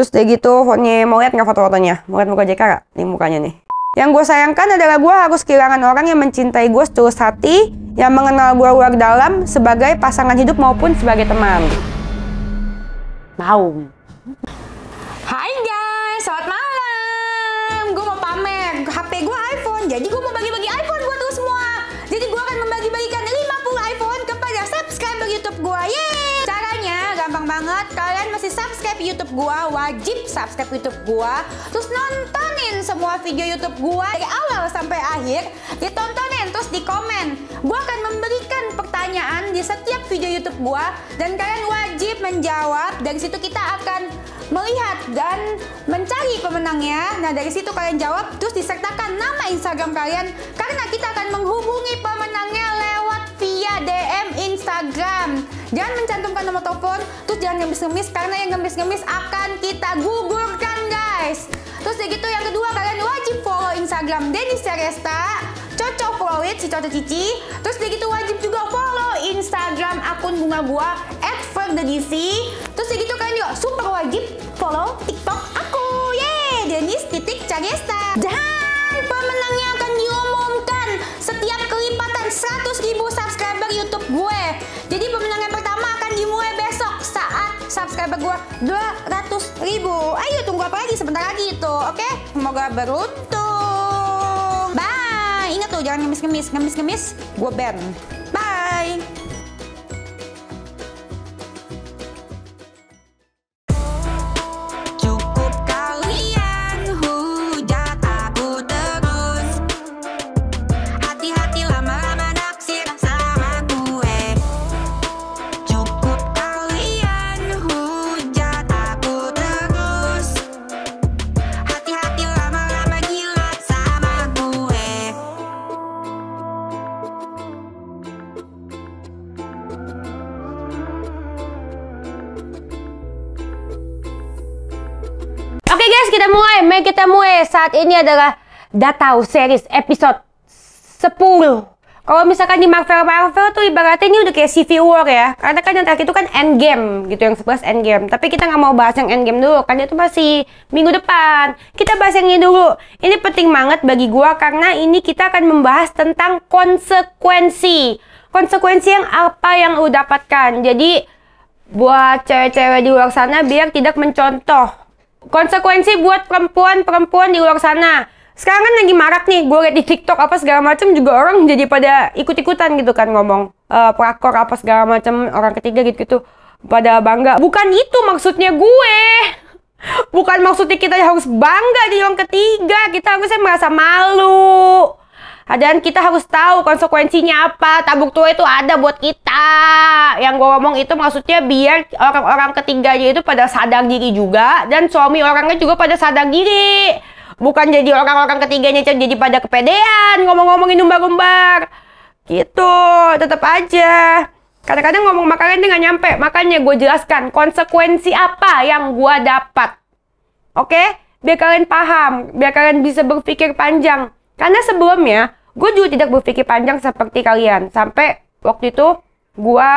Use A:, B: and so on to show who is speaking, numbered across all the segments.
A: Terus kayak gitu fotonya, mau lihat nggak foto-fotonya? Mau lihat muka JK gak? Nih mukanya nih. Yang gue sayangkan adalah gue harus kehilangan orang yang mencintai gue setulus hati, yang mengenal gue luar dalam sebagai pasangan hidup maupun sebagai teman. Mau.
B: Hai guys, selamat malam. Gue mau pamer HP gue iPhone, jadi gue mau bagi-bagi iPhone buat lo semua. Jadi gue akan membagi-bagikan 50 iPhone kepada subscriber YouTube gue. Yeay! Caranya gampang banget. Kalian si subscribe YouTube gua, wajib subscribe YouTube gua. Terus nontonin semua video YouTube gua dari awal sampai akhir, ditontonin terus di komen. Gua akan memberikan pertanyaan di setiap video YouTube gua dan kalian wajib menjawab. dan situ kita akan melihat dan mencari pemenangnya. Nah, dari situ kalian jawab terus disertakan nama Instagram kalian karena kita akan menghubungi pemenangnya lewat via DM Instagram. Jangan mencantumkan nomor telepon, terus jangan ngemis-ngemis karena yang ngemis-ngemis akan kita gugurkan guys. Terus ya gitu yang kedua kalian wajib follow Instagram Denny Seresta, cocok follow it, si Coco Cici. Terus ya gitu wajib juga follow Instagram akun bunga gua @ferdedc. Terus ya gitu kalian juga super wajib follow TikTok aku. Yeay, Denis titik Caresta. Dan pemenangnya akan diumumkan setiap kelipatan 100 ribu subscriber YouTube gue. Jadi pemenangan pertama akan dimulai besok saat subscriber gue 200 ribu. Ayo tunggu apa lagi sebentar lagi itu, oke? Okay? Semoga beruntung. Bye. Ingat tuh jangan ngemis-ngemis, ngemis-ngemis gue ban. Bye. ini adalah Datau series episode 10. Kalau misalkan di Marvel Marvel tuh ibaratnya ini udah kayak
A: Civil War ya. Karena kan yang terakhir itu kan Endgame gitu yang 11 Endgame. Tapi kita nggak mau bahas yang Endgame dulu karena itu masih minggu depan. Kita bahas yang ini dulu. Ini penting banget bagi gua karena ini kita akan membahas tentang konsekuensi. Konsekuensi yang apa yang lu dapatkan. Jadi buat cewek-cewek di luar sana biar tidak mencontoh konsekuensi buat perempuan-perempuan di luar sana. Sekarang kan lagi marak nih, gue liat di TikTok apa segala macam juga orang jadi pada ikut-ikutan gitu kan ngomong uh, eh, prakor apa segala macam orang ketiga gitu-gitu pada bangga. Bukan itu maksudnya gue. Bukan maksudnya kita harus bangga di orang ketiga, kita harusnya merasa malu. Dan kita harus tahu konsekuensinya apa. tabuk tua itu ada buat kita. Yang gue ngomong itu maksudnya biar orang-orang ketiganya itu pada sadar diri juga. Dan suami orangnya juga pada sadar diri. Bukan jadi orang-orang ketiganya jadi pada kepedean ngomong-ngomongin umbar-umbar. Gitu, tetap aja. Kadang-kadang ngomong makanya dia nyampe. Makanya gue jelaskan konsekuensi apa yang gue dapat. Oke? Biar kalian paham, biar kalian bisa berpikir panjang. Karena sebelumnya, Gue juga tidak berpikir panjang seperti kalian. Sampai waktu itu gue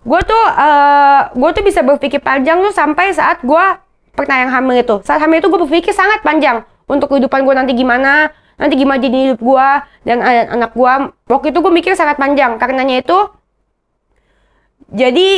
A: gue tuh uh, eh, gue tuh bisa berpikir panjang tuh sampai saat gue pernah yang hamil itu. Saat hamil itu gue berpikir sangat panjang untuk kehidupan gue nanti gimana, nanti gimana jadi hidup gue dan anak, anak gue. Waktu itu gue mikir sangat panjang. Karenanya itu jadi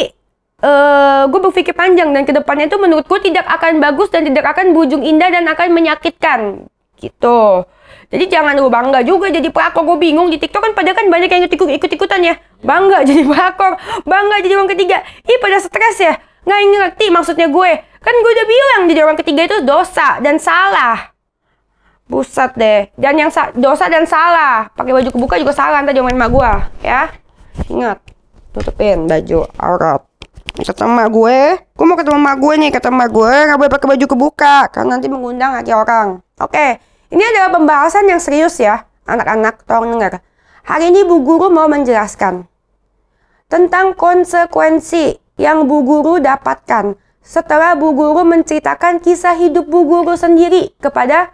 A: uh, eh, gue berpikir panjang dan kedepannya itu menurut gue tidak akan bagus dan tidak akan berujung indah dan akan menyakitkan gitu. Jadi jangan lu oh, bangga juga jadi pelakor. Gue bingung di TikTok kan padahal kan banyak yang ikut-ikutan ya. Bangga jadi pelakor, bangga jadi orang ketiga. Ih pada stres ya. Nggak ngerti maksudnya gue. Kan gue udah bilang jadi orang ketiga itu dosa dan salah. Buset deh. Dan yang dosa dan salah. Pakai baju kebuka juga salah tadi main sama gue. Ya. Ingat. Tutupin baju aurat. Kata emak gue, gue mau ketemu emak gue nih. Kata emak gue, nggak boleh pakai baju kebuka. Karena nanti mengundang lagi orang. Oke. Okay. Ini adalah pembahasan yang serius ya, anak-anak, tolong dengar. Hari ini Bu Guru mau menjelaskan tentang konsekuensi yang Bu Guru dapatkan setelah Bu Guru menceritakan kisah hidup Bu Guru sendiri kepada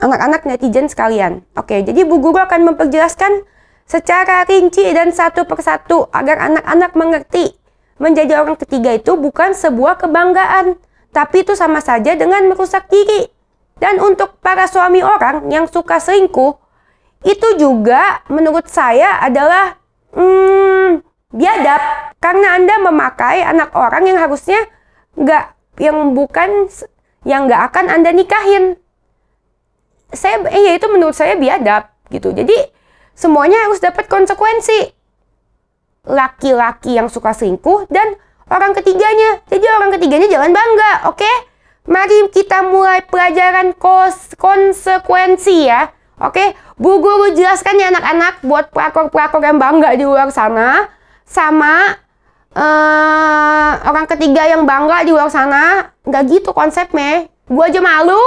A: anak-anak netizen sekalian. Oke, jadi Bu Guru akan memperjelaskan secara rinci dan satu persatu agar anak-anak mengerti menjadi orang ketiga itu bukan sebuah kebanggaan, tapi itu sama saja dengan merusak diri. Dan untuk para suami orang yang suka selingkuh, itu juga menurut saya adalah hmm, biadab. Karena Anda memakai anak orang yang harusnya nggak, yang bukan, yang nggak akan Anda nikahin. Saya, eh, ya itu menurut saya biadab gitu. Jadi semuanya harus dapat konsekuensi. Laki-laki yang suka selingkuh dan orang ketiganya. Jadi orang ketiganya jangan bangga, oke? Okay? Mari kita mulai pelajaran kos konsekuensi ya. Oke, Bu Guru jelaskan ya anak-anak buat pelakor-pelakor yang bangga di luar sana sama uh, orang ketiga yang bangga di luar sana. Nggak gitu konsepnya. Gue aja malu.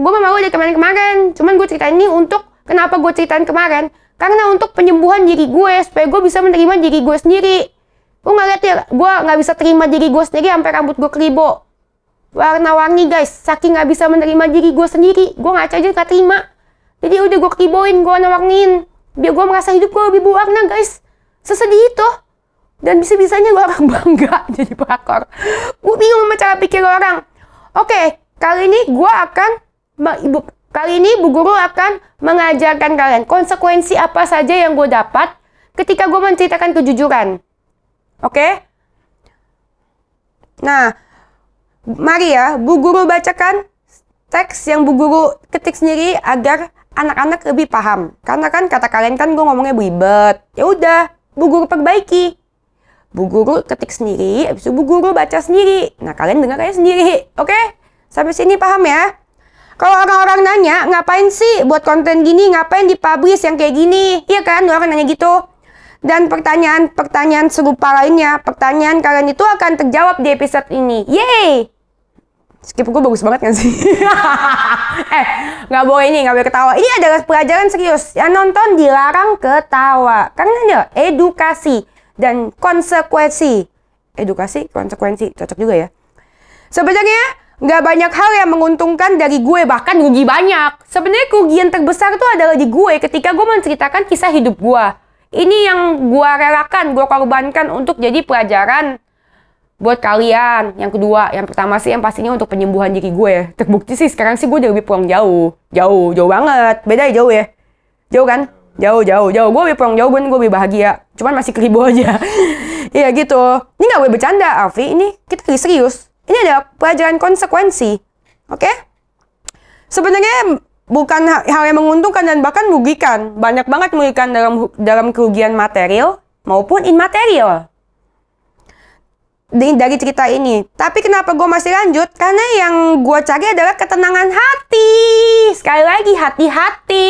A: Gue malu dari kemarin-kemarin. Cuman gue ceritain ini untuk kenapa gue ceritain kemarin. Karena untuk penyembuhan diri gue, supaya gue bisa menerima diri gue sendiri. Gue nggak lihat ya, gue nggak bisa terima diri gue sendiri sampai rambut gue keribo warna-warni guys saking nggak bisa menerima diri gue sendiri gue ngaca aja gak terima jadi udah gue kiboin gue warna-warniin biar gue merasa hidup gue lebih berwarna guys sesedih itu dan bisa-bisanya gue orang bangga jadi pelakor gue bingung sama cara pikir orang oke okay, kali ini gue akan ibu kali ini bu guru akan mengajarkan kalian konsekuensi apa saja yang gue dapat ketika gue menceritakan kejujuran oke okay? nah Mari ya, Bu Guru bacakan teks yang Bu Guru ketik sendiri agar anak-anak lebih paham. Karena kan kata kalian kan gue ngomongnya belibet. Ya udah, Bu Guru perbaiki. Bu Guru ketik sendiri, habis itu Bu Guru baca sendiri. Nah, kalian dengar aja sendiri, oke? Sampai sini paham ya? Kalau orang-orang nanya, ngapain sih buat konten gini, ngapain dipublish yang kayak gini? Iya kan, orang nanya gitu. Dan pertanyaan-pertanyaan serupa lainnya, pertanyaan kalian itu akan terjawab di episode ini. Yeay! Skip gue bagus banget kan sih? eh, nggak boleh ini, nggak boleh ketawa. Ini adalah pelajaran serius. Yang nonton dilarang ketawa. Karena ada edukasi dan konsekuensi. Edukasi, konsekuensi. Cocok juga ya. Sebenarnya, nggak banyak hal yang menguntungkan dari gue, bahkan rugi banyak. Sebenarnya kerugian terbesar itu adalah di gue ketika gue menceritakan kisah hidup gue. Ini yang gue relakan, gue korbankan untuk jadi pelajaran buat kalian yang kedua yang pertama sih yang pastinya untuk penyembuhan diri gue ya terbukti sih sekarang sih gue udah lebih pulang jauh jauh jauh banget beda ya jauh ya jauh kan jauh jauh jauh gue lebih pulang jauh gue lebih bahagia cuman masih keribu aja Iya gitu ini nggak gue bercanda Alfi ini kita lagi serius ini ada pelajaran konsekuensi oke okay? sebenarnya bukan hal yang menguntungkan dan bahkan merugikan banyak banget merugikan dalam dalam kerugian material maupun immaterial dari cerita ini. Tapi kenapa gue masih lanjut? Karena yang gue cari adalah ketenangan hati. Sekali lagi, hati-hati.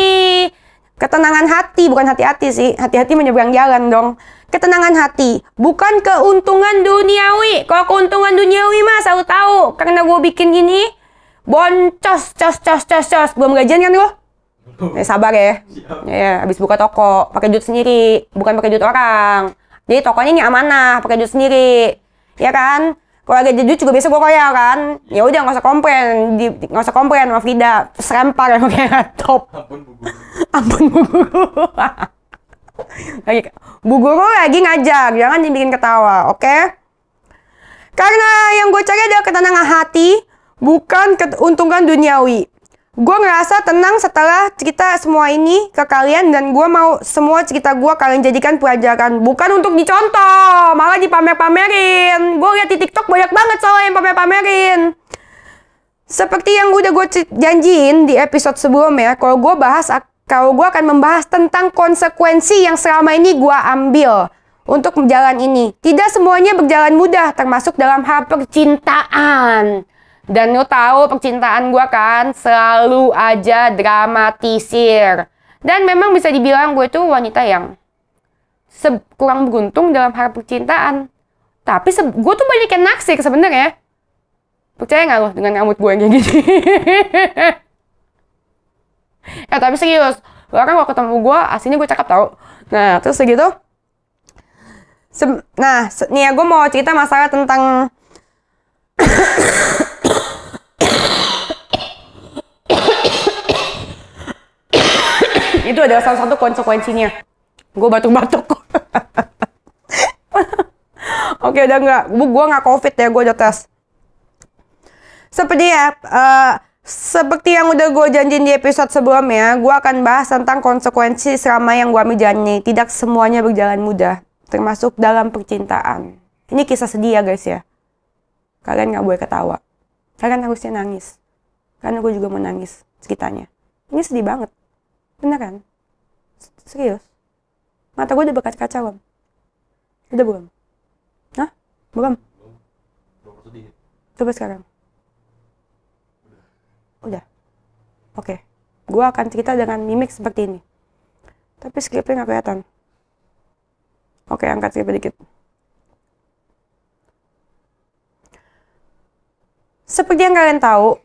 A: Ketenangan hati, bukan hati-hati sih. Hati-hati menyeberang jalan dong. Ketenangan hati, bukan keuntungan duniawi. Kalau keuntungan duniawi mah selalu tahu. Karena gue bikin ini, boncos, cos, cos, cos, cos. Belum gajian kan lo? Ya, eh, sabar ya. Ya, habis buka toko, pakai duit sendiri, bukan pakai duit orang. Jadi tokonya ini amanah, pakai duit sendiri ya kan kalau agak jujur juga biasa gue koyak kan ya udah nggak usah komplain nggak usah komplain sama tidak serempak yang kayak top ampun bu guru ampun bu guru lagi bu guru lagi ngajak jangan dibikin ketawa oke okay? karena yang gue cari adalah ketenangan hati bukan keuntungan duniawi Gue ngerasa tenang setelah cerita semua ini ke kalian dan gue mau semua cerita gue kalian jadikan pelajaran. Bukan untuk dicontoh, malah dipamer-pamerin. Gue liat di TikTok banyak banget soal yang pamer-pamerin. Seperti yang udah gue janjiin di episode sebelumnya, kalau gue bahas, kalau gue akan membahas tentang konsekuensi yang selama ini gue ambil untuk jalan ini. Tidak semuanya berjalan mudah, termasuk dalam hal percintaan. Dan lo tahu percintaan gue kan selalu aja dramatisir. Dan memang bisa dibilang gue tuh wanita yang kurang beruntung dalam hal percintaan. Tapi gue tuh banyak yang naksir sebenernya. Percaya gak lo dengan rambut gue yang kayak gini? ya tapi serius, lo kan kalau ketemu gue, aslinya gue cakep tau. Nah, terus segitu. nah, se nih ya gue mau cerita masalah tentang Itu adalah salah satu konsekuensinya. Gue batuk-batuk. Oke, udah nggak. Gue nggak covid ya, gue udah tes. Seperti ya, uh, seperti yang udah gue janjiin di episode sebelumnya, gue akan bahas tentang konsekuensi selama yang gue menjalani. Tidak semuanya berjalan mudah, termasuk dalam percintaan. Ini kisah sedih ya guys ya. Kalian gak boleh ketawa. Kalian harusnya nangis. Karena gue juga mau nangis ceritanya. Ini sedih banget beneran serius mata gue udah bekas kaca gue udah belum Hah? belum coba sekarang udah oke okay. gue akan cerita dengan mimik seperti ini tapi skripnya nggak kelihatan oke okay, angkat skripnya dikit seperti yang kalian tahu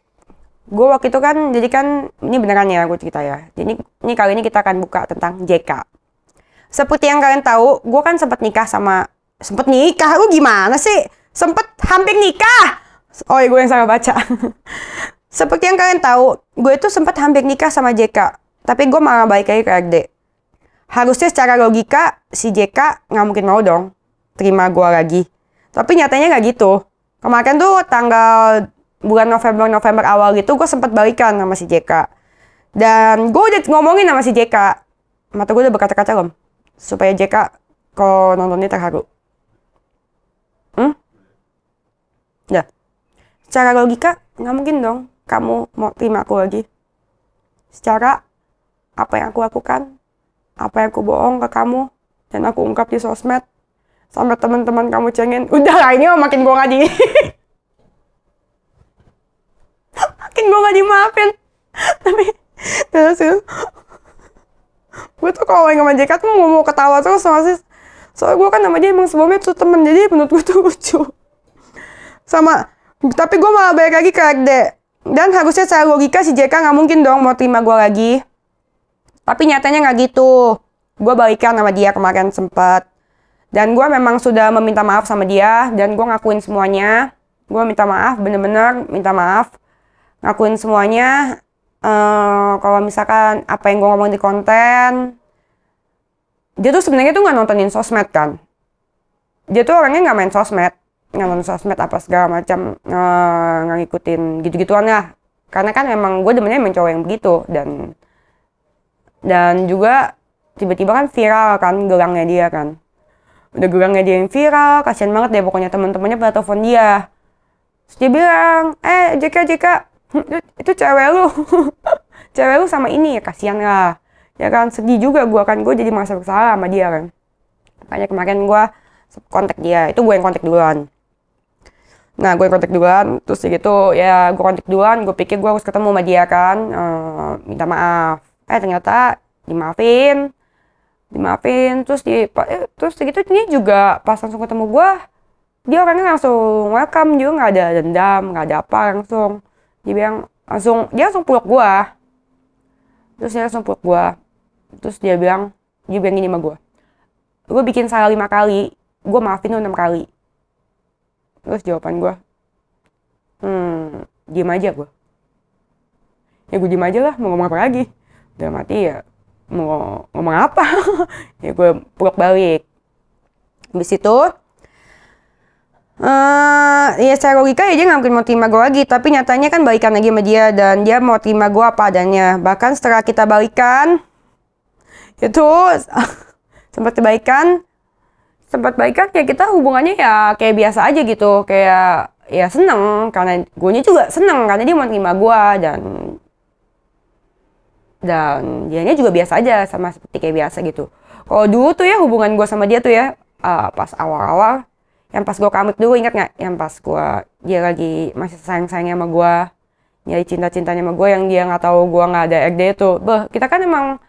A: gue waktu itu kan jadi kan ini beneran ya gue cerita ya jadi ini kali ini kita akan buka tentang JK seperti yang kalian tahu gue kan sempat nikah sama sempat nikah lu gimana sih sempat hampir nikah oh ya gue yang salah baca seperti yang kalian tahu gue itu sempat hampir nikah sama JK tapi gue malah baik lagi ke RD harusnya secara logika si JK nggak mungkin mau dong terima gue lagi tapi nyatanya nggak gitu kemarin tuh tanggal bulan November November awal gitu gue sempat balikan sama si JK dan gue udah ngomongin sama si JK mata gue udah berkaca-kaca loh, supaya JK kalau nontonnya terharu hmm ya secara logika nggak mungkin dong kamu mau terima aku lagi secara apa yang aku lakukan apa yang aku bohong ke kamu dan aku ungkap di sosmed sampai teman-teman kamu cengin udah lah ini makin gue ngaji mungkin gue gak dimaafin tapi terus ya gue tuh kalau yang sama JK tuh mau, mau ketawa terus sama sih soalnya gue kan sama dia emang sebelumnya tuh temen jadi menurut gue tuh lucu sama tapi gue malah balik lagi ke RD dan harusnya saya logika si JK gak mungkin dong mau terima gue lagi tapi nyatanya gak gitu gue balikan sama dia kemarin sempat dan gue memang sudah meminta maaf sama dia dan gue ngakuin semuanya gue minta maaf bener-bener minta maaf ngakuin semuanya uh, kalau misalkan apa yang gue ngomong di konten dia tuh sebenarnya tuh nggak nontonin sosmed kan dia tuh orangnya nggak main sosmed nggak nonton sosmed apa segala macam uh, nggak ngikutin gitu-gituan lah karena kan memang gue demennya main cowok yang begitu dan dan juga tiba-tiba kan viral kan gelangnya dia kan udah gelangnya dia yang viral kasian banget deh pokoknya teman-temannya pada telepon dia Terus dia bilang, eh JK, JK, itu cewek lu cewek lu sama ini ya kasihan lah ya kan sedih juga gue kan gue jadi masa bersalah sama dia kan makanya kemarin gue kontak dia itu gue yang kontak duluan nah gue kontak duluan terus gitu ya gue kontak duluan gue pikir gue harus ketemu sama dia kan e, minta maaf eh ternyata dimaafin dimaafin terus di eh, terus gitu ini juga pas langsung ketemu gue dia orangnya langsung welcome juga nggak ada dendam nggak ada apa langsung dia bilang langsung dia langsung peluk gue terus dia langsung peluk gue terus dia bilang dia bilang gini sama gue gue bikin salah lima kali gue maafin lu enam kali terus jawaban gue hmm diem aja gue ya gue diem aja lah mau ngomong apa lagi udah mati ya mau ngomong apa ya gue peluk balik habis itu Uh, ya secara logika ya dia gak mungkin mau terima gue lagi Tapi nyatanya kan balikan lagi sama dia Dan dia mau terima gue apa adanya Bahkan setelah kita balikan Itu Sempat kebaikan Sempat baikan ya kita hubungannya ya kayak biasa aja gitu Kayak ya seneng Karena gue juga seneng Karena dia mau terima gue Dan dan dianya juga biasa aja sama seperti kayak biasa gitu. Kalau dulu tuh ya hubungan gue sama dia tuh ya uh, pas awal-awal yang pas gue kamut dulu inget nggak yang pas gue dia lagi masih sayang sayangnya sama gue nyari cinta cintanya sama gue yang dia nggak tahu gue nggak ada RD itu beh kita kan emang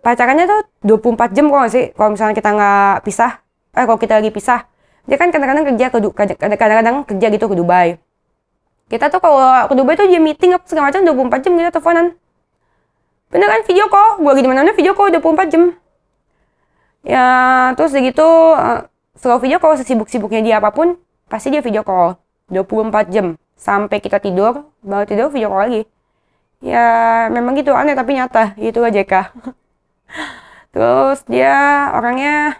A: pacarannya tuh 24 jam kok gak sih kalau misalnya kita nggak pisah eh kalau kita lagi pisah dia kan kadang-kadang kerja ke kadang-kadang kerja gitu ke Dubai kita tuh kalau ke Dubai tuh dia meeting apa segala macam 24 jam kita teleponan bener kan video call gue lagi di mana video call 24 jam ya terus uh, Slow video call sesibuk-sibuknya dia apapun, pasti dia video call 24 jam sampai kita tidur, baru tidur video call lagi. Ya, memang gitu aneh tapi nyata, gitu lah JK. Terus dia orangnya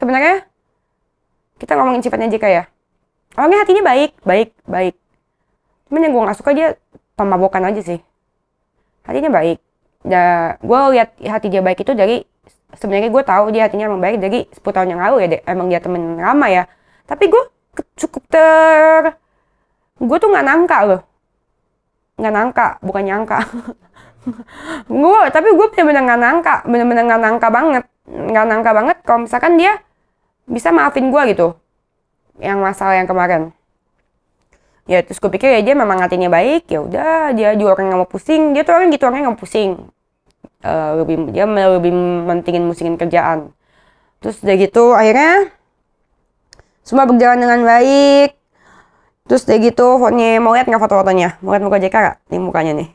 A: sebenarnya kita ngomongin sifatnya JK ya. Orangnya hatinya baik, baik, baik. Cuman yang gue gak suka dia pemabokan aja sih. Hatinya baik. Dan ya, gue lihat hati dia baik itu dari sebenarnya gue tahu dia hatinya emang baik jadi 10 tahun yang lalu ya deh. emang dia temen lama ya tapi gue cukup ter gue tuh nggak nangka loh nggak nangka bukan nyangka gue tapi gue bener-bener nggak nangka bener-bener nggak nangka banget nggak nangka banget kalau misalkan dia bisa maafin gue gitu yang masalah yang kemarin ya terus gue pikir ya dia memang hatinya baik ya udah dia juga orang yang mau pusing dia tuh orang gitu orang yang mau pusing uh, lebih dia lebih mentingin musingin kerjaan terus udah gitu akhirnya semua berjalan dengan baik terus udah gitu fotonya mau lihat nggak foto-fotonya mau lihat muka JK gak? nih mukanya nih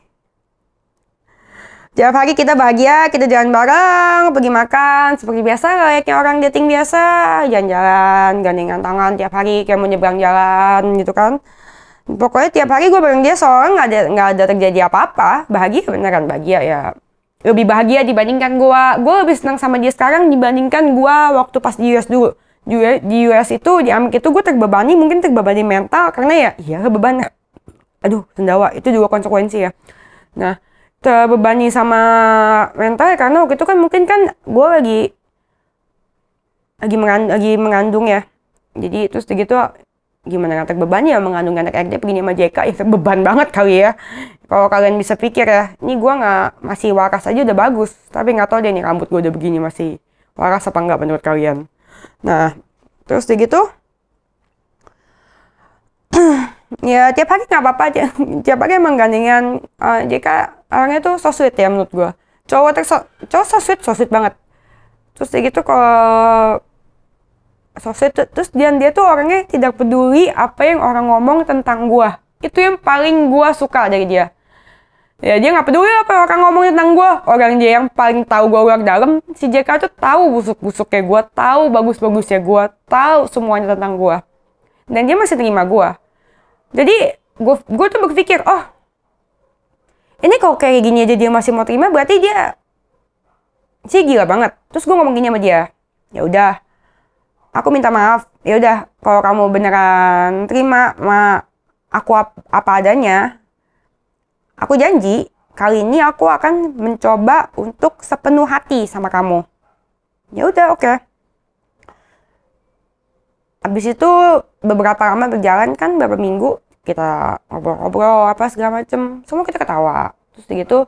A: Tiap hari kita bahagia, kita jalan bareng, pergi makan, seperti biasa kayaknya orang dating biasa, jalan-jalan, gandengan tangan tiap hari kayak mau nyebrang jalan gitu kan. Pokoknya tiap hari gue bareng dia seorang nggak ada nggak ada terjadi apa-apa, bahagia beneran bahagia ya lebih bahagia dibandingkan gue gue lebih senang sama dia sekarang dibandingkan gue waktu pas di US dulu di US itu di Amerika itu gue terbebani mungkin terbebani mental karena ya iya beban aduh sendawa itu juga konsekuensi ya nah terbebani sama mental ya karena waktu itu kan mungkin kan gue lagi lagi, mengandung, lagi mengandung ya jadi terus segitu gimana nggak terbebani ya mengandung anak RD begini sama JK ya beban banget kali ya kalau kalian bisa pikir ya, ini gue nggak masih waras aja udah bagus, tapi nggak tahu deh nih rambut gue udah begini masih waras apa nggak menurut kalian. Nah, terus dia gitu, ya tiap hari nggak apa-apa aja. tiap hari emang gandengan uh, eh, jika orangnya tuh so sweet ya menurut gue. Cowok terus cowok so sweet, so sweet banget. Terus dia gitu kalau so sweet, terus dia dia tuh orangnya tidak peduli apa yang orang ngomong tentang gue. Itu yang paling gue suka dari dia ya dia nggak peduli apa orang ngomongin tentang gue orang dia yang paling tahu gue orang dalam si JK tuh tahu busuk busuk kayak gue tahu bagus-bagusnya gue tahu semuanya tentang gue dan dia masih terima gue jadi gue gue tuh berpikir oh ini kalau kayak gini aja dia masih mau terima berarti dia sih gila banget terus gue ngomong gini sama dia ya udah aku minta maaf ya udah kalau kamu beneran terima ma aku ap apa adanya Aku janji, kali ini aku akan mencoba untuk sepenuh hati sama kamu. Ya udah, oke. Okay. Habis itu beberapa lama berjalan kan beberapa minggu kita ngobrol-ngobrol apa segala macem semua kita ketawa terus gitu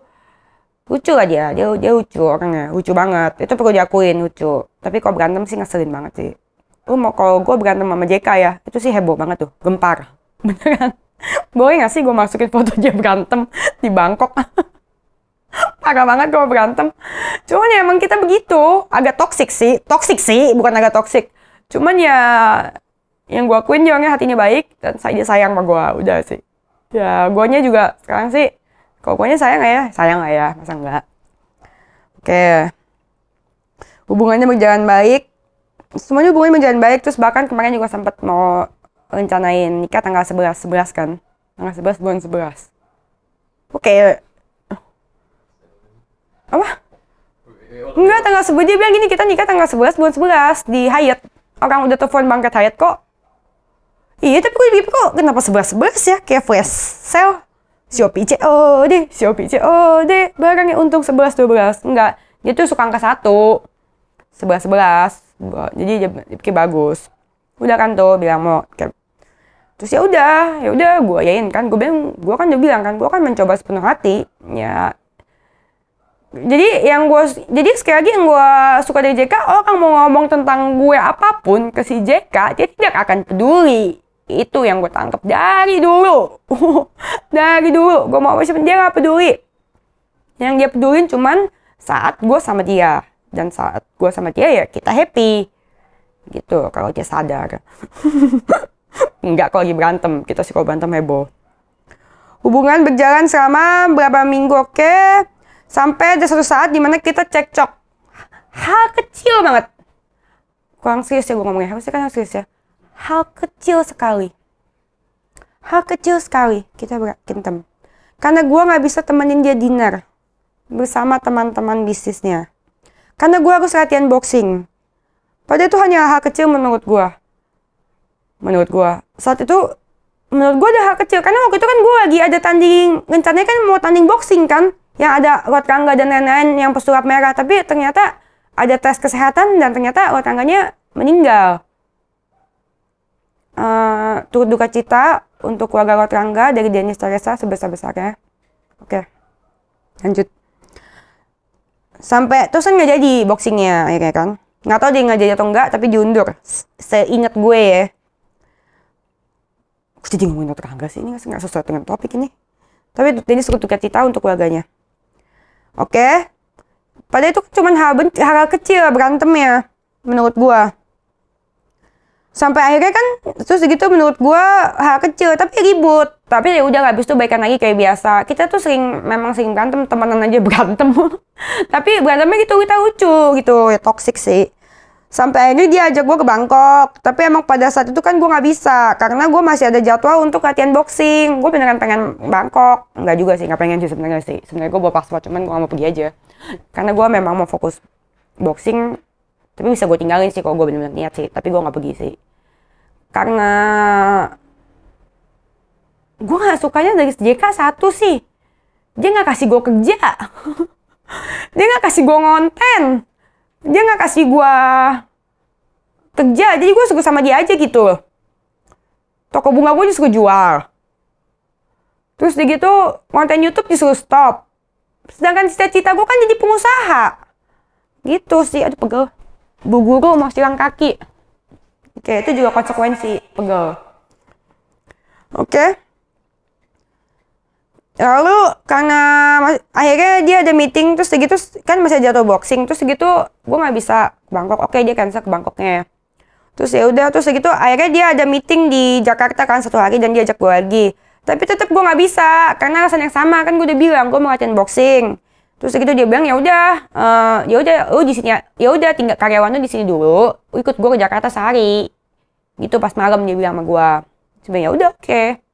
A: lucu lah dia dia dia lucu orangnya lucu banget itu perlu diakuin lucu tapi kalau berantem sih ngeselin banget sih lu mau kalau gue berantem sama JK ya itu sih heboh banget tuh gempar beneran boleh gak sih gue masukin foto dia berantem di Bangkok? Parah banget gue berantem. Cuman ya emang kita begitu. Agak toksik sih. Toksik sih, bukan agak toksik. Cuman ya yang gue akuin dia hatinya baik dan dia sayang sama gue. Udah sih. Ya gue juga sekarang sih. Kalau gue sayang gak ya? Sayang gak ya? Masa enggak? Oke. Hubungannya berjalan baik. Semuanya hubungannya berjalan baik. Terus bahkan kemarin juga sempat mau rencanain nikah tanggal 11 11 kan tanggal 11 bulan 11 oke okay. apa enggak tanggal 11 dia bilang gini kita nikah tanggal 11 bulan 11 di Hyatt orang udah telepon bangkat Hyatt kok iya tapi gue di kok kenapa 11 11 ya kayak flash sale Shopee COD, Shopee COD, barangnya untung 11-12, enggak, dia tuh suka angka 1, 11-11, jadi dia bagus. Udah kan tuh bilang mau terus ya udah ya udah gue yain kan gue bilang gue kan udah bilang kan gue kan mencoba sepenuh hati ya jadi yang gue jadi sekali lagi yang gue suka dari JK orang oh, mau ngomong tentang gue apapun ke si JK dia tidak akan peduli itu yang gue tangkap dari dulu dari dulu gue mau sih dia gak peduli yang dia pedulin cuman saat gue sama dia dan saat gue sama dia ya kita happy gitu kalau dia sadar Enggak kalau lagi berantem, kita sih kalau berantem heboh. Hubungan berjalan selama berapa minggu oke, okay? sampai ada satu saat dimana kita cekcok. Hal kecil banget. Kurang serius ya gue ngomongnya, harusnya kan harus serius ya. Hal kecil sekali. Hal kecil sekali kita berantem. Karena gue gak bisa temenin dia dinner bersama teman-teman bisnisnya. Karena gue harus latihan boxing. Padahal itu hanya hal kecil menurut gue menurut gue saat itu menurut gue udah hal kecil karena waktu itu kan gue lagi ada tanding rencananya kan mau tanding boxing kan yang ada rot rangga dan lain-lain yang pesulap merah tapi ternyata ada tes kesehatan dan ternyata rot rangganya meninggal uh, turut duka cita untuk keluarga rot rangga dari Dennis Teresa sebesar-besarnya oke lanjut sampai terus kan nggak jadi boxingnya akhirnya kan nggak tahu dia nggak jadi atau enggak tapi diundur seingat gue ya kok jadi ngomongin Angga sih ini nggak sesuai dengan topik ini tapi Dennis tukar cita untuk keluarganya oke okay? pada itu kan cuman hal, hal kecil berantem ya menurut gua sampai akhirnya kan terus gitu menurut gua hal kecil tapi ribut tapi ya udah habis itu baikan lagi kayak biasa kita tuh sering memang sering berantem temenan aja berantem tapi berantemnya gitu kita lucu gitu ya toxic sih Sampai akhirnya dia ajak gue ke Bangkok. Tapi emang pada saat itu kan gue nggak bisa. Karena gue masih ada jadwal untuk latihan boxing. Gue beneran pengen Bangkok. Nggak juga sih, nggak pengen sih sebenarnya sih. Sebenarnya gue bawa paspor, cuman gue gak mau pergi aja. Karena gue memang mau fokus boxing. Tapi bisa gue tinggalin sih kalau gue bener-bener niat sih. Tapi gue nggak pergi sih. Karena... Gue gak sukanya dari JK satu sih. Dia nggak kasih gue kerja. Dia nggak kasih gue ngonten dia nggak kasih gue kerja jadi gue suka sama dia aja gitu toko bunga gue disuruh jual terus dia gitu konten YouTube disuruh stop sedangkan cita-cita gue kan jadi pengusaha gitu sih aduh pegel bu guru mau silang kaki oke itu juga konsekuensi pegel oke okay lalu karena akhirnya dia ada meeting terus segitu kan masih jatuh boxing terus segitu gue nggak bisa ke Bangkok oke dia cancel ke Bangkoknya terus ya udah terus segitu akhirnya dia ada meeting di Jakarta kan satu hari dan diajak gua gue lagi tapi tetap gue nggak bisa karena alasan yang sama kan gue udah bilang gue mau latihan boxing terus segitu dia bilang ya udah uh, ya udah lu di sini ya udah tinggal karyawan lu di sini dulu ikut gue ke Jakarta sehari gitu pas malam dia bilang sama gue sebenarnya udah oke okay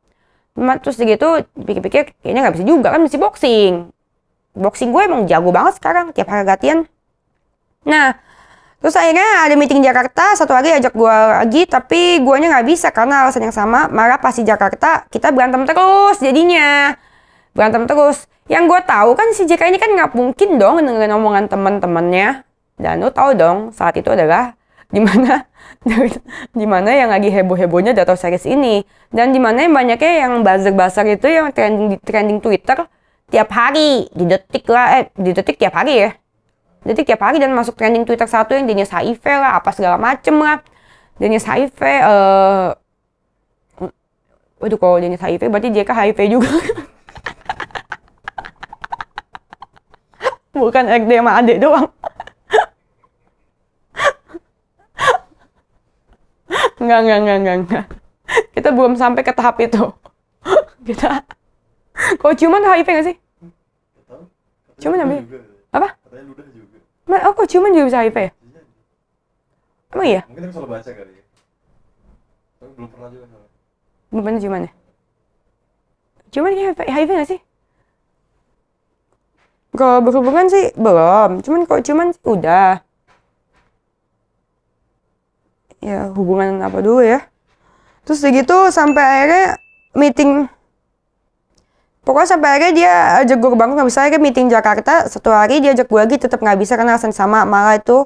A: terus gitu pikir-pikir kayaknya nggak bisa juga kan mesti boxing boxing gue emang jago banget sekarang tiap hari latihan nah terus akhirnya ada meeting Jakarta satu hari ajak gue lagi tapi gue nya nggak bisa karena alasan yang sama marah pasti Jakarta kita berantem terus jadinya berantem terus yang gue tahu kan si JK ini kan nggak mungkin dong dengan omongan teman-temannya dan lo tau dong saat itu adalah di mana di mana yang lagi heboh-hebohnya data series ini dan mana yang banyaknya yang buzzer-buzzer itu yang trending trending Twitter tiap hari di detik lah eh di detik tiap hari ya detik tiap hari dan masuk trending Twitter satu yang jenis HIV lah apa segala macem lah jenis HIV eh uh, waduh kalau jenis HIV berarti JK HIV juga bukan ekdema adik doang Enggak, enggak, enggak, enggak, enggak. Kita belum sampai ke tahap itu. kita Kok ciuman HIV nggak sih? Ciuman tapi ya?
B: apa? Katanya ludah
A: juga. oh, kok ciuman juga bisa HIV ya? Iya, iya.
B: Emang iya? Mungkin aku salah baca kali ya. Tapi belum pernah juga sama.
A: Belum pernah ciuman ya? Ciuman kayak HIV, HIV gak sih? Kalau berhubungan sih belum, cuman kok cuman udah ya hubungan apa dulu ya terus segitu sampai akhirnya meeting pokoknya sampai akhirnya dia ajak eh, gue ke Bangkok nggak bisa akhirnya meeting Jakarta satu hari dia ajak gue lagi tetap nggak bisa karena alasan sama malah itu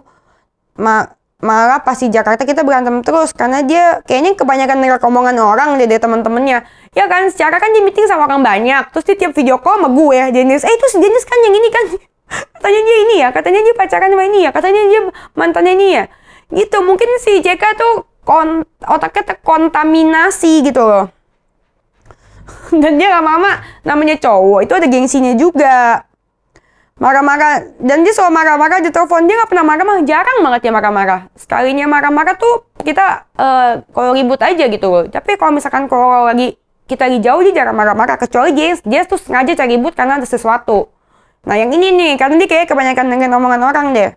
A: ma malah pasti Jakarta kita berantem terus karena dia kayaknya kebanyakan dengar omongan orang deh dari teman-temannya ya kan secara kan dia meeting sama orang banyak terus dia tiap video call sama gue ya jenis eh itu sejenis kan yang ini kan katanya dia ini ya katanya dia pacaran sama ini ya katanya dia mantannya ini ya gitu mungkin si JK tuh kon otaknya terkontaminasi gitu loh dan dia lama-lama namanya cowok itu ada gengsinya juga marah-marah dan dia selalu marah-marah di telepon dia nggak pernah marah-marah jarang banget ya marah-marah sekalinya marah-marah tuh kita uh, kalau ribut aja gitu loh tapi kalau misalkan kalau lagi kita lagi jauh dia jarang marah-marah kecuali dia dia tuh sengaja cari ribut karena ada sesuatu nah yang ini nih karena dia kayak kebanyakan dengan omongan orang deh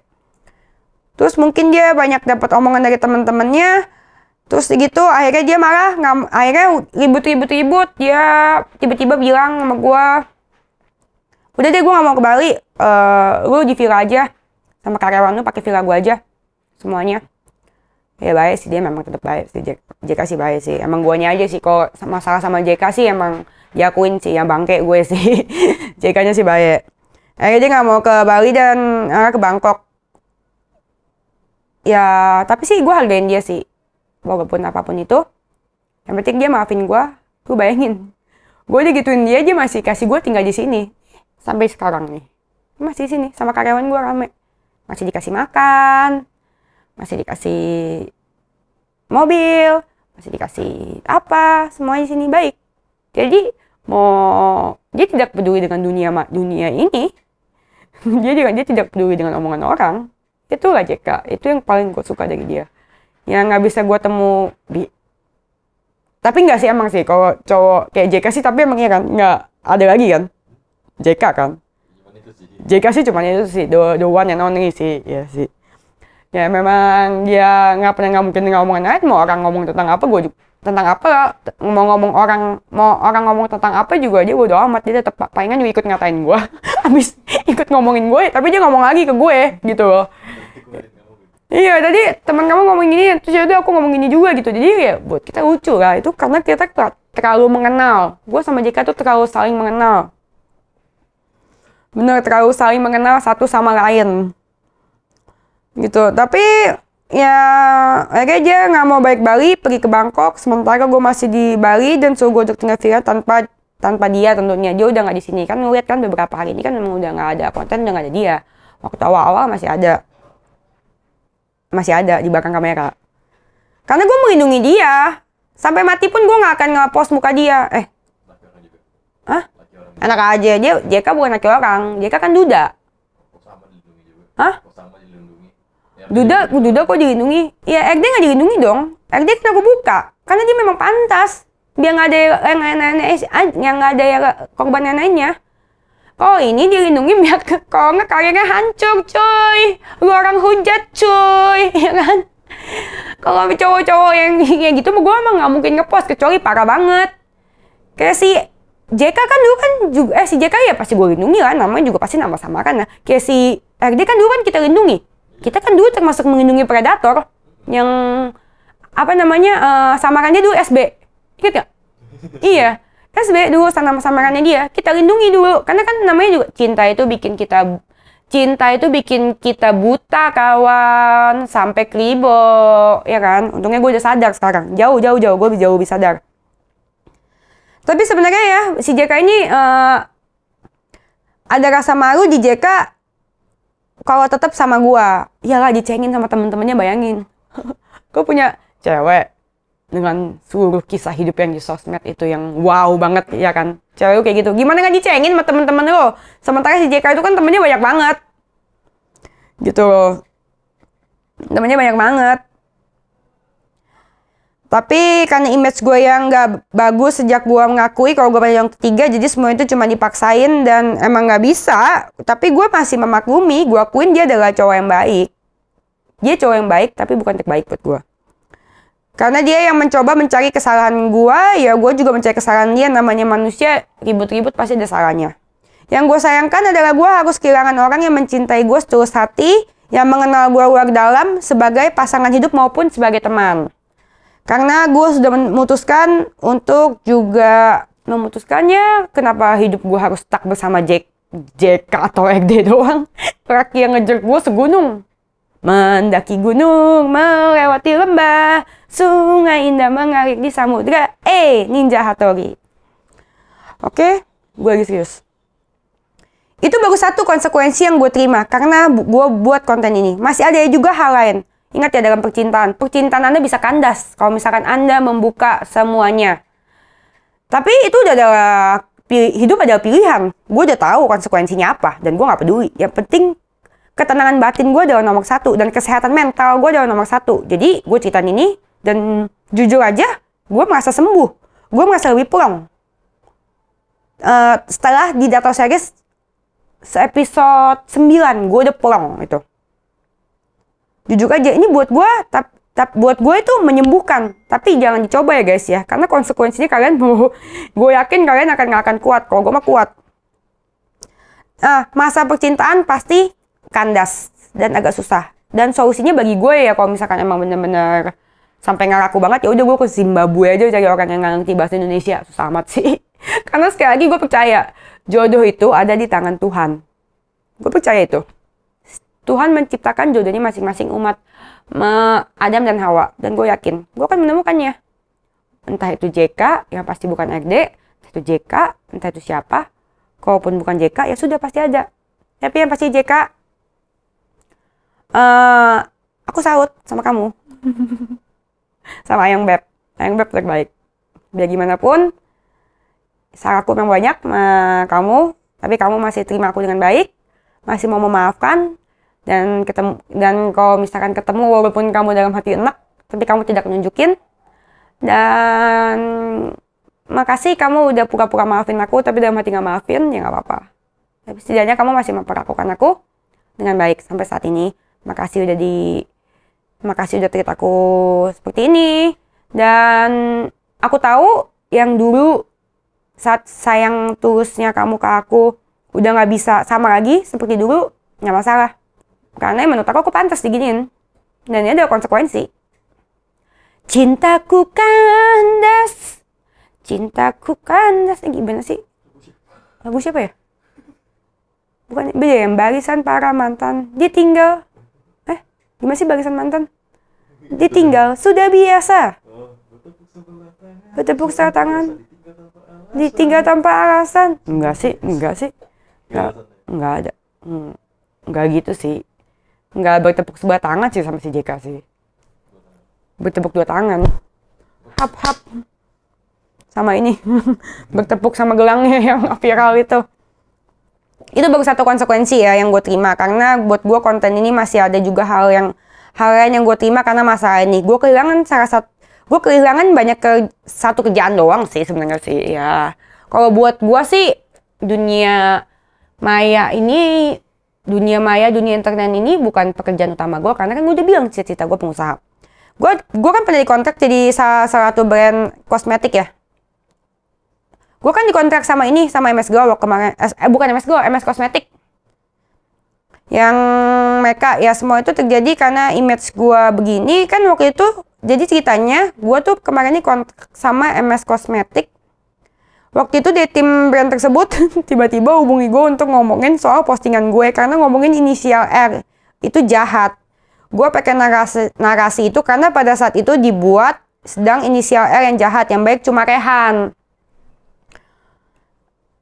A: Terus mungkin dia banyak dapat omongan dari teman-temannya. Terus gitu akhirnya dia marah, ngam, akhirnya ribut-ribut-ribut. Dia tiba-tiba bilang sama gue, udah deh gue gak mau ke Bali, uh, lu di villa aja sama karyawan lu pakai villa gue aja semuanya. Ya baik sih dia memang tetap baik sih JK sih baik sih. Emang guanya aja sih kok masalah sama JK sih emang diakuin sih yang bangke gue sih. JK-nya sih baik. Akhirnya dia gak mau ke Bali dan uh, ke Bangkok ya tapi sih gue hargain dia sih walaupun apapun itu yang penting dia maafin gue gue bayangin gue udah gituin dia aja masih kasih gue tinggal di sini sampai sekarang nih masih di sini sama karyawan gue rame masih dikasih makan masih dikasih mobil masih dikasih apa semuanya di sini baik jadi mau dia tidak peduli dengan dunia dunia ini dia dia tidak peduli dengan omongan orang itu lah JK itu yang paling gue suka dari dia yang nggak bisa gue temu di tapi nggak sih emang sih kalau cowok kayak JK sih tapi emang iya kan nggak ada lagi kan JK kan JK sih cuman itu sih the, the one yang only sih ya sih ya memang dia nggak pernah nggak mungkin ngomongin aja mau orang ngomong tentang apa gue juga tentang apa mau ngomong orang mau orang ngomong tentang apa juga dia bodo amat dia tetap palingan juga ikut ngatain gue habis ikut ngomongin gue tapi dia ngomong lagi ke gue gitu loh Iya tadi teman kamu ngomong gini terus jadi aku ngomong gini juga gitu jadi ya buat kita lucu lah itu karena kita terlalu mengenal gue sama Jika tuh terlalu saling mengenal bener terlalu saling mengenal satu sama lain gitu tapi ya akhirnya dia nggak mau balik Bali pergi ke Bangkok sementara gue masih di Bali dan suruh gue untuk tinggal Vira tanpa tanpa dia tentunya dia udah nggak di sini kan ngeliat kan beberapa hari ini kan memang udah nggak ada konten udah nggak ada dia waktu awal-awal masih ada masih ada di belakang kamera. Karena gue melindungi dia. Sampai mati pun gue gak akan ngepost muka dia. Eh. Hah? Anak aja. Dia JK bukan laki orang. JK kan duda. Hah? Duda, Duda kok dilindungi? Ya RD nggak dilindungi dong. RD kena gue buka. Karena dia memang pantas. Biar gak ada yang lain-lain yang nggak ada korban lainnya. Kok oh, ini dilindungi biar kekongnya karirnya hancur cuy. Lu orang hujat cuy, ya kan? Kalau cowok-cowok yang kayak gitu, gue emang gak mungkin ngepost kecuali parah banget. Kayak si JK kan dulu kan juga, eh si JK ya pasti gue lindungi kan, namanya juga pasti nama kan. nah. Kayak si RD kan dulu kan kita lindungi. Kita kan dulu termasuk melindungi predator yang apa namanya uh, samarannya dulu SB. Ingat gak? iya sebenarnya dulu sama-samarannya dia kita lindungi dulu karena kan namanya juga cinta itu bikin kita cinta itu bikin kita buta kawan sampai kribo ya kan untungnya gue udah sadar sekarang jauh jauh jauh gue jauh bisa sadar tapi sebenarnya ya si JK ini uh, ada rasa malu di JK kalau tetap sama gue ya lah dicengin sama temen-temennya bayangin gue punya cewek dengan seluruh kisah hidup yang di sosmed itu yang wow banget ya kan cewek kayak gitu gimana nggak dicengin sama temen-temen lo sementara si JK itu kan temennya banyak banget gitu loh temennya banyak banget tapi karena image gue yang gak bagus sejak gue mengakui kalau gue pada yang ketiga jadi semua itu cuma dipaksain dan emang gak bisa tapi gue masih memaklumi gue akuin dia adalah cowok yang baik dia cowok yang baik tapi bukan terbaik buat gue karena dia yang mencoba mencari kesalahan gua, ya gua juga mencari kesalahan dia. Namanya manusia, ribut-ribut pasti ada salahnya. Yang gua sayangkan adalah gua harus kehilangan orang yang mencintai gua setulus hati, yang mengenal gua luar dalam sebagai pasangan hidup maupun sebagai teman. Karena gua sudah memutuskan untuk juga memutuskannya kenapa hidup gua harus tak bersama Jack, Jack atau RD doang. Laki yang ngejar gue segunung. Mendaki gunung, melewati lembah, Sungai indah mengalir di samudera. Eh, Ninja hatori Oke, gue lagi serius. Itu baru satu konsekuensi yang gue terima karena gue buat konten ini. Masih ada juga hal lain. Ingat ya dalam percintaan, percintaan Anda bisa kandas kalau misalkan Anda membuka semuanya. Tapi itu udah adalah hidup adalah pilihan. Gue udah tahu konsekuensinya apa dan gue nggak peduli. Yang penting ketenangan batin gue adalah nomor satu dan kesehatan mental gue adalah nomor satu. Jadi gue cerita ini dan jujur aja, gue merasa sembuh. Gue merasa lebih plong. Uh, eh, setelah di Dato Series episode 9, gue udah plong itu. Jujur aja, ini buat gue, tapi Tap, buat gue itu menyembuhkan tapi jangan dicoba ya guys ya karena konsekuensinya kalian gue yakin kalian akan nggak akan kuat kalau gue mah kuat ah masa percintaan pasti kandas dan agak susah dan solusinya bagi gue ya kalau misalkan emang bener-bener sampai ngaku banget ya udah gue ke Zimbabwe aja cari orang yang ngerti bahasa Indonesia susah amat sih karena sekali lagi gue percaya jodoh itu ada di tangan Tuhan gue percaya itu Tuhan menciptakan jodohnya masing-masing umat Adam dan Hawa dan gue yakin gue akan menemukannya entah itu JK yang pasti bukan RD entah itu JK entah itu siapa kalaupun bukan JK ya sudah pasti ada tapi yang pasti JK uh, eh, aku salut sama kamu sama Ayang Beb. Ayang Beb terbaik. Biar gimana pun, salah aku yang banyak sama kamu, tapi kamu masih terima aku dengan baik, masih mau memaafkan, dan ketemu dan kalau misalkan ketemu walaupun kamu dalam hati enak, tapi kamu tidak nunjukin, dan makasih kamu udah pura-pura maafin aku, tapi dalam hati nggak maafin, ya nggak apa-apa. Tapi setidaknya kamu masih memperlakukan aku dengan baik sampai saat ini. Makasih udah di makasih udah treat aku seperti ini dan aku tahu yang dulu saat sayang tulusnya kamu ke aku udah nggak bisa sama lagi seperti dulu nggak masalah karena menurut aku aku pantas diginin. dan ini ada konsekuensi cintaku kandas cintaku kandas eh, gimana sih lagu siapa ya bukan beda yang barisan para mantan dia tinggal gimana sih bagasan mantan ditinggal sudah biasa bertepuk sebelah tangan ditinggal tanpa alasan enggak sih enggak sih enggak enggak ada hmm, enggak gitu sih enggak bertepuk sebuah tangan sih sama si JK sih bertepuk dua tangan hap hap sama ini bertepuk sama gelangnya yang viral itu itu baru satu konsekuensi ya yang gue terima karena buat gue konten ini masih ada juga hal yang hal lain yang gue terima karena masalah ini gue kehilangan salah satu gue kehilangan banyak ke satu kerjaan doang sih sebenarnya sih ya kalau buat gue sih dunia maya ini dunia maya dunia internet ini bukan pekerjaan utama gue karena kan gue udah bilang cita-cita gue pengusaha gue gue kan pernah dikontrak jadi salah satu brand kosmetik ya gue kan dikontrak sama ini sama MS Glow kemarin eh, eh bukan MS Glow MS Kosmetik yang mereka ya semua itu terjadi karena image gue begini kan waktu itu jadi ceritanya gue tuh kemarin ini kontrak sama MS Kosmetik waktu itu di tim brand tersebut tiba-tiba hubungi gue untuk ngomongin soal postingan gue karena ngomongin inisial R itu jahat gue pakai narasi, narasi itu karena pada saat itu dibuat sedang inisial R yang jahat yang baik cuma Rehan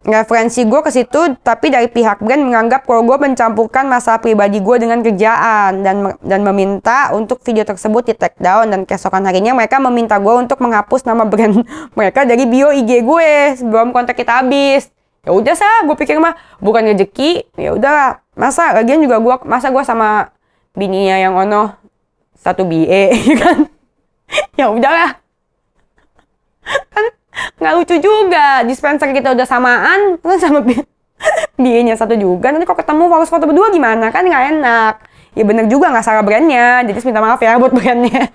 A: referensi gue ke situ tapi dari pihak brand menganggap kalau gue mencampurkan masalah pribadi gue dengan kerjaan dan dan meminta untuk video tersebut di take down dan keesokan harinya mereka meminta gue untuk menghapus nama brand mereka dari bio IG gue sebelum kontak kita habis ya udah sah gue pikir mah bukan rezeki ya udah masa lagian juga gue masa gue sama bininya yang ono satu BE ya kan ya udahlah kan nggak lucu juga dispenser kita udah samaan terus sama bi biayanya satu juga nanti kok ketemu harus foto berdua gimana kan nggak enak ya bener juga nggak salah brandnya jadi minta maaf ya buat brandnya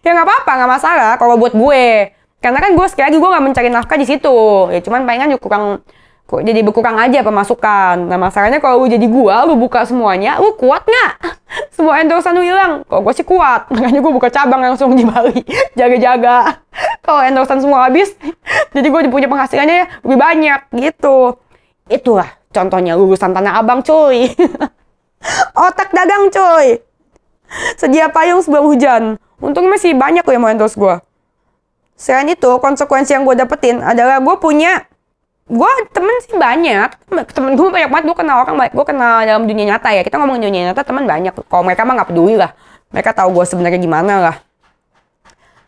A: ya nggak apa-apa nggak masalah kalau buat gue karena kan gue sekali lagi gue nggak mencari nafkah di situ ya cuman palingan ya kurang kok jadi berkurang aja pemasukan. Nah masalahnya kalau lu jadi gua, lu buka semuanya, lu kuat nggak? Semua endorsean lu hilang. kok gua sih kuat, makanya gua buka cabang langsung di Bali, jaga-jaga. Kalau endorsean semua habis, jadi gua punya penghasilannya lebih banyak gitu. Itulah contohnya lulusan Tanah Abang cuy. Otak dagang cuy. Sedia payung sebelum hujan. untungnya masih banyak loh yang mau endorse gua. Selain itu, konsekuensi yang gue dapetin adalah gue punya gue temen sih banyak temen gue banyak banget gue kenal orang gue kenal dalam dunia nyata ya kita ngomong dunia nyata temen banyak kalau mereka mah nggak peduli lah mereka tahu gue sebenarnya gimana lah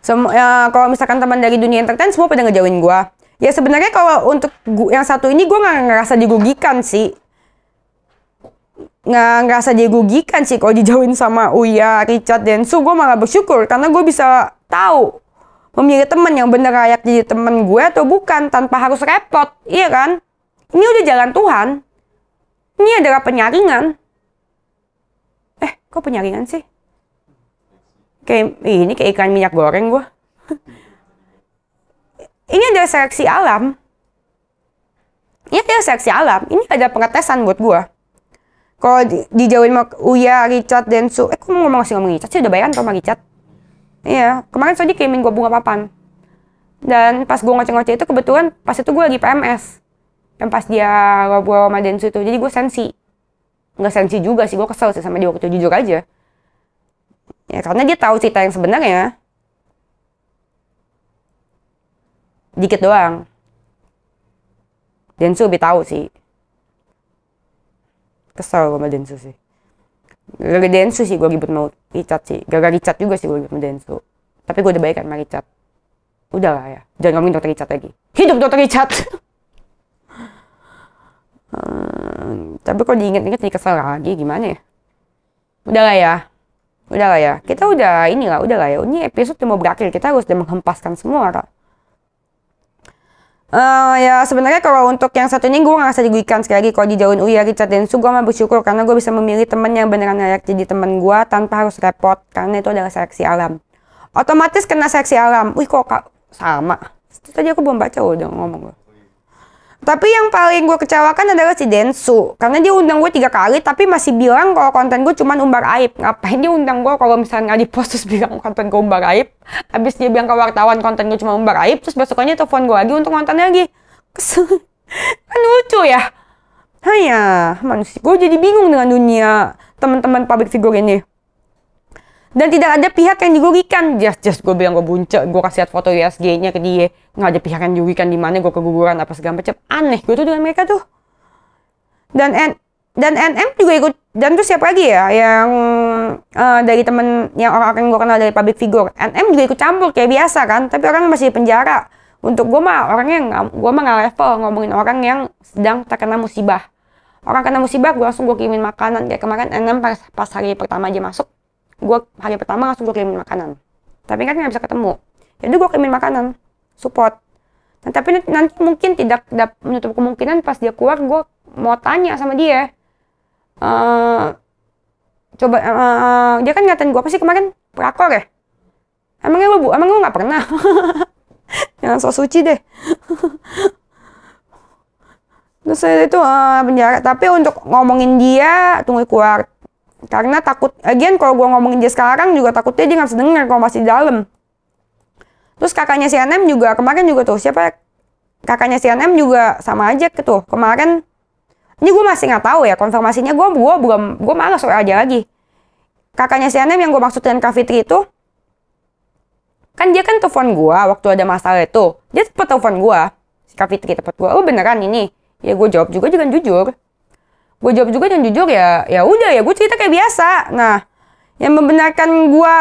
A: Sem ya, kalau misalkan teman dari dunia entertain semua pada ngejauhin gue ya sebenarnya kalau untuk gua, yang satu ini gue nggak ngerasa digugikan sih nggak ngerasa digugikan sih kalau dijauhin sama Uya, Richard, dan Su gue malah bersyukur karena gue bisa tahu memilih teman yang bener layak jadi teman gue atau bukan tanpa harus repot, iya kan? Ini udah jalan Tuhan. Ini adalah penyaringan. Eh, kok penyaringan sih? Kayak ini kayak ikan minyak goreng gue. ini adalah seleksi alam. Ini adalah seleksi alam. Ini ada pengetesan buat gue. Kalau di, dijauhin sama Uya, Richard, dan Su. Eh, kok mau ngomong sih ngomong Richard sih? Udah bayaran sama Richard? Iya, kemarin Soji kirimin gue bunga papan. Dan pas gue ngoceng-ngoceng itu kebetulan pas itu gue lagi PMS. Yang pas dia gue sama Densu itu, jadi gue sensi. Nggak sensi juga sih, gue kesel sih sama dia waktu itu, jujur aja. Ya karena dia tahu cerita yang sebenarnya. Dikit doang. Densu lebih tahu sih. Kesel sama Densu sih gara-gara Densu sih gue ribut mau Richard sih gara-gara Richard juga sih gue ribut sama Densu tapi gue udah baik sama Richard udah lah ya jangan ngomongin dokter Richard lagi hidup dokter Richard hmm, tapi kalau diinget-inget jadi kesel lagi gimana ya udah lah ya udah lah ya kita udah inilah udah lah ya ini episode udah mau berakhir kita harus udah menghempaskan semua kak. Uh, ya sebenarnya kalau untuk yang satu ini gue gak usah diguikan sekali lagi kalau dijauhin Uya Richard su gue mah bersyukur karena gue bisa memilih temen yang beneran layak jadi temen gue tanpa harus repot karena itu adalah seleksi alam otomatis kena seleksi alam wih kok sama itu tadi aku belum baca udah ngomong gue tapi yang paling gue kecewakan adalah si Densu. Karena dia undang gue tiga kali, tapi masih bilang kalau konten gue cuma umbar aib. Ngapain dia undang gue kalau misalnya nggak dipost terus bilang konten gue umbar aib. abis dia bilang ke wartawan konten gue cuma umbar aib, terus besoknya telepon gue lagi untuk nonton lagi. Kesel. Kan lucu ya. Hanya manusia. Gue jadi bingung dengan dunia teman-teman public figure ini dan tidak ada pihak yang dirugikan just just gue bilang gue bunce, gue kasih lihat foto USG nya ke dia nggak ada pihak yang dirugikan di mana gue keguguran apa segala macam aneh gue tuh dengan mereka tuh dan N, dan NM juga ikut dan tuh siapa lagi ya yang uh, dari temen yang orang-orang yang gue kenal dari public figure NM juga ikut campur kayak biasa kan tapi orang masih di penjara untuk gue mah orangnya gue mah nggak level ngomongin orang yang sedang tak terkena musibah orang kena musibah gue langsung gue kirimin makanan kayak kemarin NM pas, pas hari pertama aja masuk gue hari pertama langsung gue kirimin makanan tapi kan nggak bisa ketemu jadi ya gue kirimin makanan support nah, tapi nanti mungkin tidak menutup kemungkinan pas dia keluar gue mau tanya sama dia uh, coba uh, dia kan ngatain gue apa sih kemarin prakor ya emangnya lo bu emangnya lo nggak pernah jangan sok suci deh terus itu uh, penjara tapi untuk ngomongin dia tunggu keluar karena takut, again kalau gue ngomongin dia sekarang juga takutnya dia nggak bisa denger kalau masih di dalam. Terus kakaknya si NM juga kemarin juga tuh siapa ya? kakaknya si NM juga sama aja gitu kemarin ini gue masih nggak tahu ya konfirmasinya gue gue belum gue malas soal aja lagi kakaknya si NM yang gue maksud dengan Kak Fitri itu kan dia kan telepon gue waktu ada masalah itu dia cepet telepon gue si Kak Fitri telepon gue lo oh, beneran ini ya gue jawab juga jangan jujur gue jawab juga dan jujur ya ya udah ya gue cerita kayak biasa nah yang membenarkan gue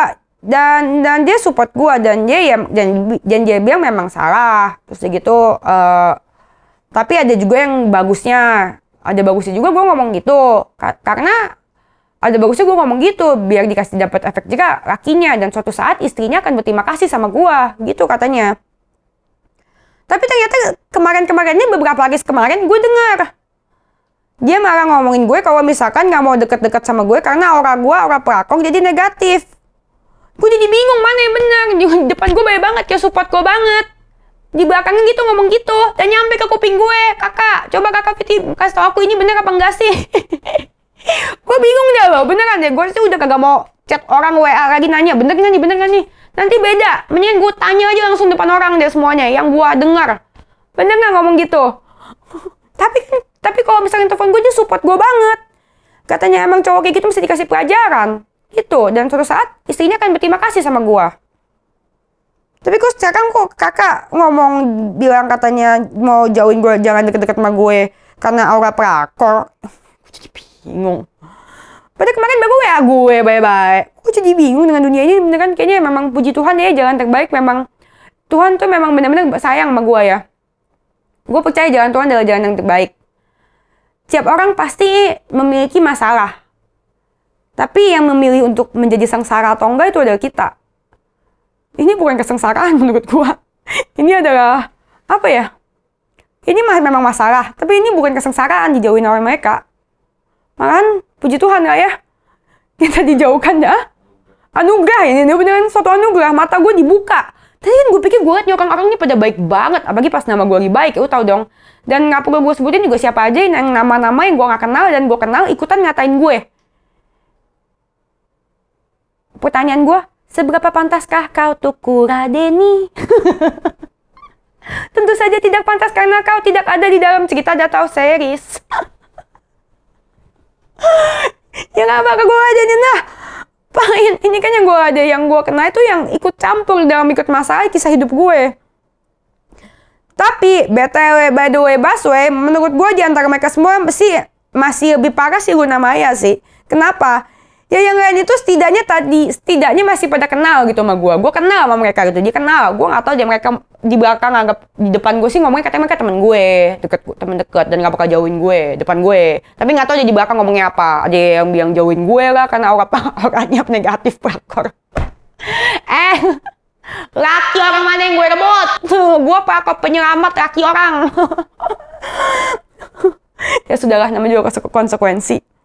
A: dan dan dia support gue dan dia ya dan, dan dia bilang memang salah terus gitu uh, tapi ada juga yang bagusnya ada bagusnya juga gue ngomong gitu Ka karena ada bagusnya gue ngomong gitu biar dikasih dapat efek juga lakinya dan suatu saat istrinya akan berterima kasih sama gue gitu katanya tapi ternyata kemarin-kemarinnya beberapa lagi kemarin gue dengar dia marah ngomongin gue kalau misalkan gak mau deket-deket sama gue karena aura gue aura perakong jadi negatif. Gue jadi bingung mana yang benar. Di depan gue baik banget, kayak support gue banget. Di belakangnya gitu ngomong gitu dan nyampe ke kuping gue. Kakak, coba kakak Fiti kasih tau aku ini bener apa enggak sih? gue bingung dah loh, beneran deh. Gue sih udah kagak mau chat orang WA lagi nanya, bener gak nih, bener gak nih? Nanti beda, mendingan gue tanya aja langsung depan orang deh semuanya yang gue dengar. Bener gak ngomong gitu? Tapi kan tapi kalau misalnya telepon gue dia support gue banget katanya emang cowok kayak gitu mesti dikasih pelajaran gitu dan suatu saat istrinya akan berterima kasih sama gue tapi kok sekarang kok kakak ngomong bilang katanya mau jauhin gue jangan deket-deket sama gue karena aura prakor. gue jadi bingung Padahal kemarin baru ya gue, bye-bye. Gue jadi bingung dengan dunia ini, beneran kayaknya memang puji Tuhan ya, jalan terbaik memang Tuhan tuh memang benar-benar sayang sama gue ya. Gue percaya jalan Tuhan adalah jalan yang terbaik. Setiap orang pasti memiliki masalah. Tapi yang memilih untuk menjadi sengsara atau enggak itu adalah kita. Ini bukan kesengsaraan menurut gua. Ini adalah apa ya? Ini memang masalah, tapi ini bukan kesengsaraan dijauhin oleh mereka. Makan puji Tuhan lah ya. Kita dijauhkan dah. Anugerah ini, ini beneran suatu anugerah. Mata gue dibuka tapi kan gue pikir gue liat nih orang-orangnya pada baik banget. Apalagi pas nama gue lagi baik, ya lu tau dong. Dan gak perlu gue sebutin juga siapa aja yang nama-nama yang gue gak kenal dan gue kenal ikutan ngatain gue. Pertanyaan gue, seberapa pantaskah kau tukura Radeni? Tentu saja tidak pantas karena kau tidak ada di dalam cerita data series. ya apa ke gue aja nih nah. Pahin ini kan yang gue ada yang gue kena itu yang ikut campur dalam ikut masalah kisah hidup gue tapi btw by the way Baswe menurut gue di antara mereka semua sih masih lebih parah sih Luna Maya sih kenapa ya yang lain itu setidaknya tadi setidaknya masih pada kenal gitu sama gue gue kenal sama mereka gitu dia kenal gue nggak tahu dia mereka di belakang anggap di depan gue sih ngomongnya katanya mereka temen gue deket temen deket dan nggak bakal jauhin gue depan gue tapi nggak tahu dia di belakang ngomongnya apa ada yang bilang jauhin gue lah karena aura auranya negatif pelakor eh laki orang mana yang gue rebut gue pelakor penyelamat laki orang ya sudahlah namanya juga konsekuensi